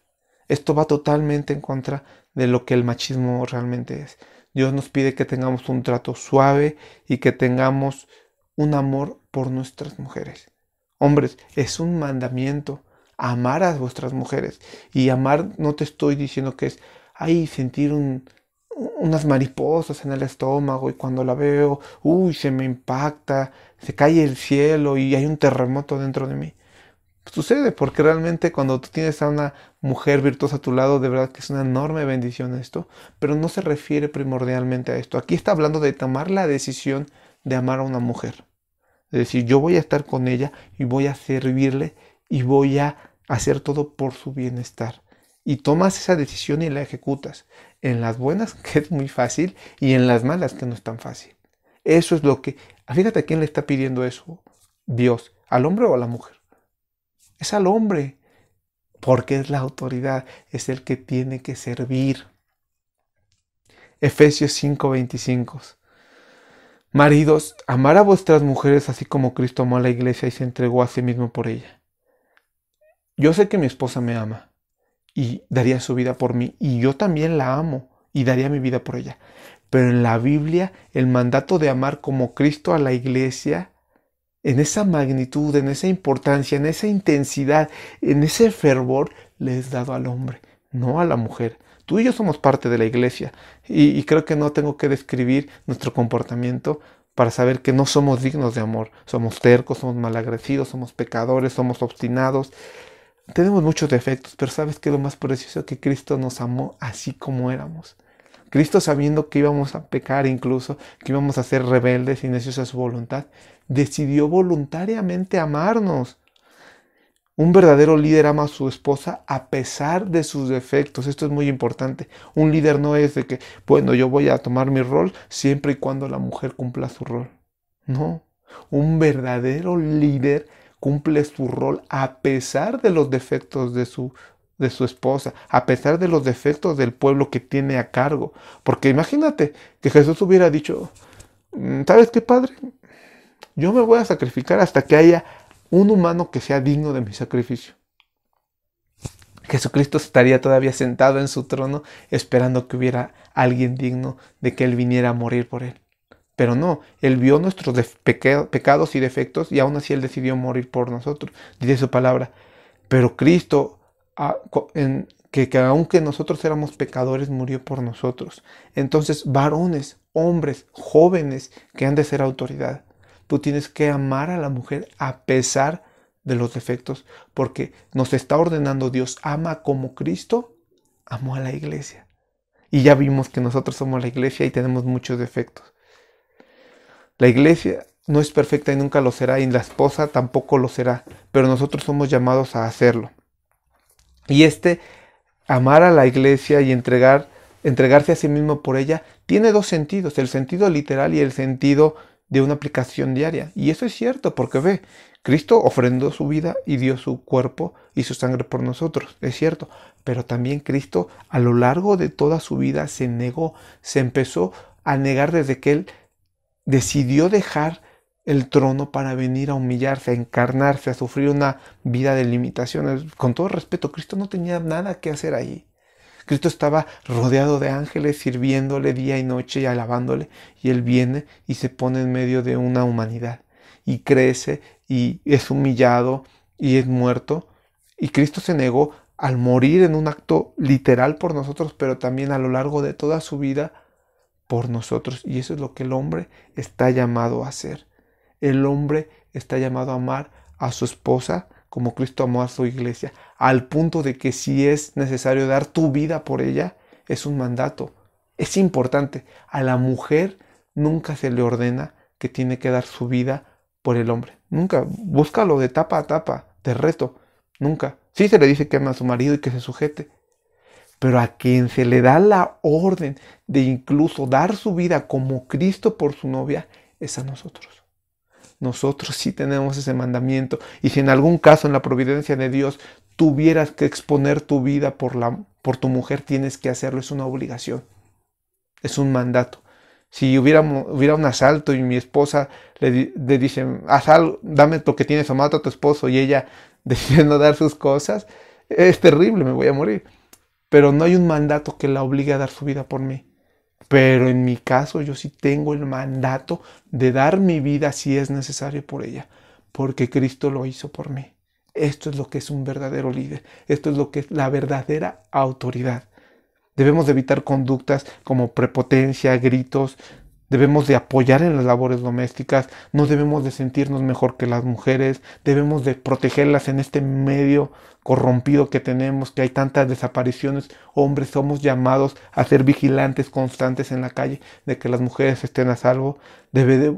Esto va totalmente en contra de lo que el machismo realmente es. Dios nos pide que tengamos un trato suave y que tengamos un amor por nuestras mujeres. Hombres, es un mandamiento amar a vuestras mujeres. Y amar no te estoy diciendo que es hay sentir unas mariposas en el estómago y cuando la veo, uy, se me impacta, se cae el cielo y hay un terremoto dentro de mí. Sucede porque realmente cuando tú tienes a una mujer virtuosa a tu lado, de verdad que es una enorme bendición esto, pero no se refiere primordialmente a esto. Aquí está hablando de tomar la decisión de amar a una mujer. Es decir, yo voy a estar con ella y voy a servirle y voy a hacer todo por su bienestar y tomas esa decisión y la ejecutas. En las buenas, que es muy fácil, y en las malas, que no es tan fácil. Eso es lo que... Fíjate quién le está pidiendo eso. Dios. ¿Al hombre o a la mujer? Es al hombre. Porque es la autoridad. Es el que tiene que servir. Efesios 5:25. Maridos, amar a vuestras mujeres así como Cristo amó a la iglesia y se entregó a sí mismo por ella. Yo sé que mi esposa me ama y daría su vida por mí y yo también la amo y daría mi vida por ella. Pero en la Biblia el mandato de amar como Cristo a la iglesia, en esa magnitud, en esa importancia, en esa intensidad, en ese fervor, le es dado al hombre, no a la mujer. Tú y yo somos parte de la iglesia y, creo que no tengo que describir nuestro comportamiento para saber que no somos dignos de amor. Somos tercos, somos malagrecidos, somos pecadores, somos obstinados, tenemos muchos defectos, pero sabes que lo más precioso que Cristo nos amó así como éramos. Cristo sabiendo que íbamos a pecar incluso, que íbamos a ser rebeldes, y necios a su voluntad, decidió voluntariamente amarnos. Un verdadero líder ama a su esposa a pesar de sus defectos. Esto es muy importante. Un líder no es de que, bueno, yo voy a tomar mi rol siempre y cuando la mujer cumpla su rol. No. Un verdadero líder cumple su rol a pesar de los defectos de su, de su esposa, a pesar de los defectos del pueblo que tiene a cargo. Porque imagínate que Jesús hubiera dicho, mm, ¿sabes qué, Padre? Yo me voy a sacrificar hasta que haya un humano que sea digno de mi sacrificio. Jesucristo estaría todavía sentado en su trono esperando que hubiera alguien digno de que Él viniera a morir por Él. Pero no, Él vio nuestros pecados y defectos y aún así Él decidió morir por nosotros, dice su palabra. Pero Cristo, ah, que, aunque nosotros éramos pecadores, murió por nosotros. Entonces, varones, hombres, jóvenes que han de ser autoridad, tú tienes que amar a la mujer a pesar de los defectos, porque nos está ordenando Dios, ama como Cristo amó a la iglesia. Y ya vimos que nosotros somos la iglesia y tenemos muchos defectos. La iglesia no es perfecta y nunca lo será, y la esposa tampoco lo será, pero nosotros somos llamados a hacerlo. Y este amar a la iglesia y entregar, entregarse a sí mismo por ella tiene dos sentidos, el sentido literal y el sentido de una aplicación diaria. Y eso es cierto, porque ve, Cristo ofrendó su vida y dio su cuerpo y su sangre por nosotros, es cierto, pero también Cristo a lo largo de toda su vida se negó, se empezó a negar desde que él decidió dejar el trono para venir a humillarse, a encarnarse, a sufrir una vida de limitaciones. Con todo respeto, Cristo no tenía nada que hacer allí. Cristo estaba rodeado de ángeles sirviéndole día y noche y alabándole, y él viene y se pone en medio de una humanidad, y crece, y es humillado, y es muerto, y Cristo se negó al morir en un acto literal por nosotros, pero también a lo largo de toda su vida por nosotros. Y eso es lo que el hombre está llamado a hacer. El hombre está llamado a amar a su esposa como Cristo amó a su iglesia, al punto de que si es necesario dar tu vida por ella, es un mandato. Es importante. A la mujer nunca se le ordena que tiene que dar su vida por el hombre. Nunca. Búscalo de tapa a tapa, de reto. Nunca. Sí se le dice que ama a su marido y que se sujete, pero a quien se le da la orden de incluso dar su vida como Cristo por su novia es a nosotros. Nosotros sí tenemos ese mandamiento. Y si en algún caso en la providencia de Dios tuvieras que exponer tu vida por, la, por tu mujer, tienes que hacerlo. Es una obligación. Es un mandato si hubiera, hubiera, un asalto y mi esposa le, dicen dice, haz algo, dame lo que tienes o mato a tu esposo y ella decide no dar sus cosas, es terrible, me voy a morir pero no hay un mandato que la obligue a dar su vida por mí. Pero en mi caso yo sí tengo el mandato de dar mi vida si es necesario por ella, porque Cristo lo hizo por mí. Esto es lo que es un verdadero líder, esto es lo que es la verdadera autoridad. Debemos evitar conductas como prepotencia, gritos, debemos de apoyar en las labores domésticas, no debemos de sentirnos mejor que las mujeres, debemos de protegerlas en este medio corrompido que tenemos, que hay tantas desapariciones, hombres somos llamados a ser vigilantes constantes en la calle de que las mujeres estén a salvo, debe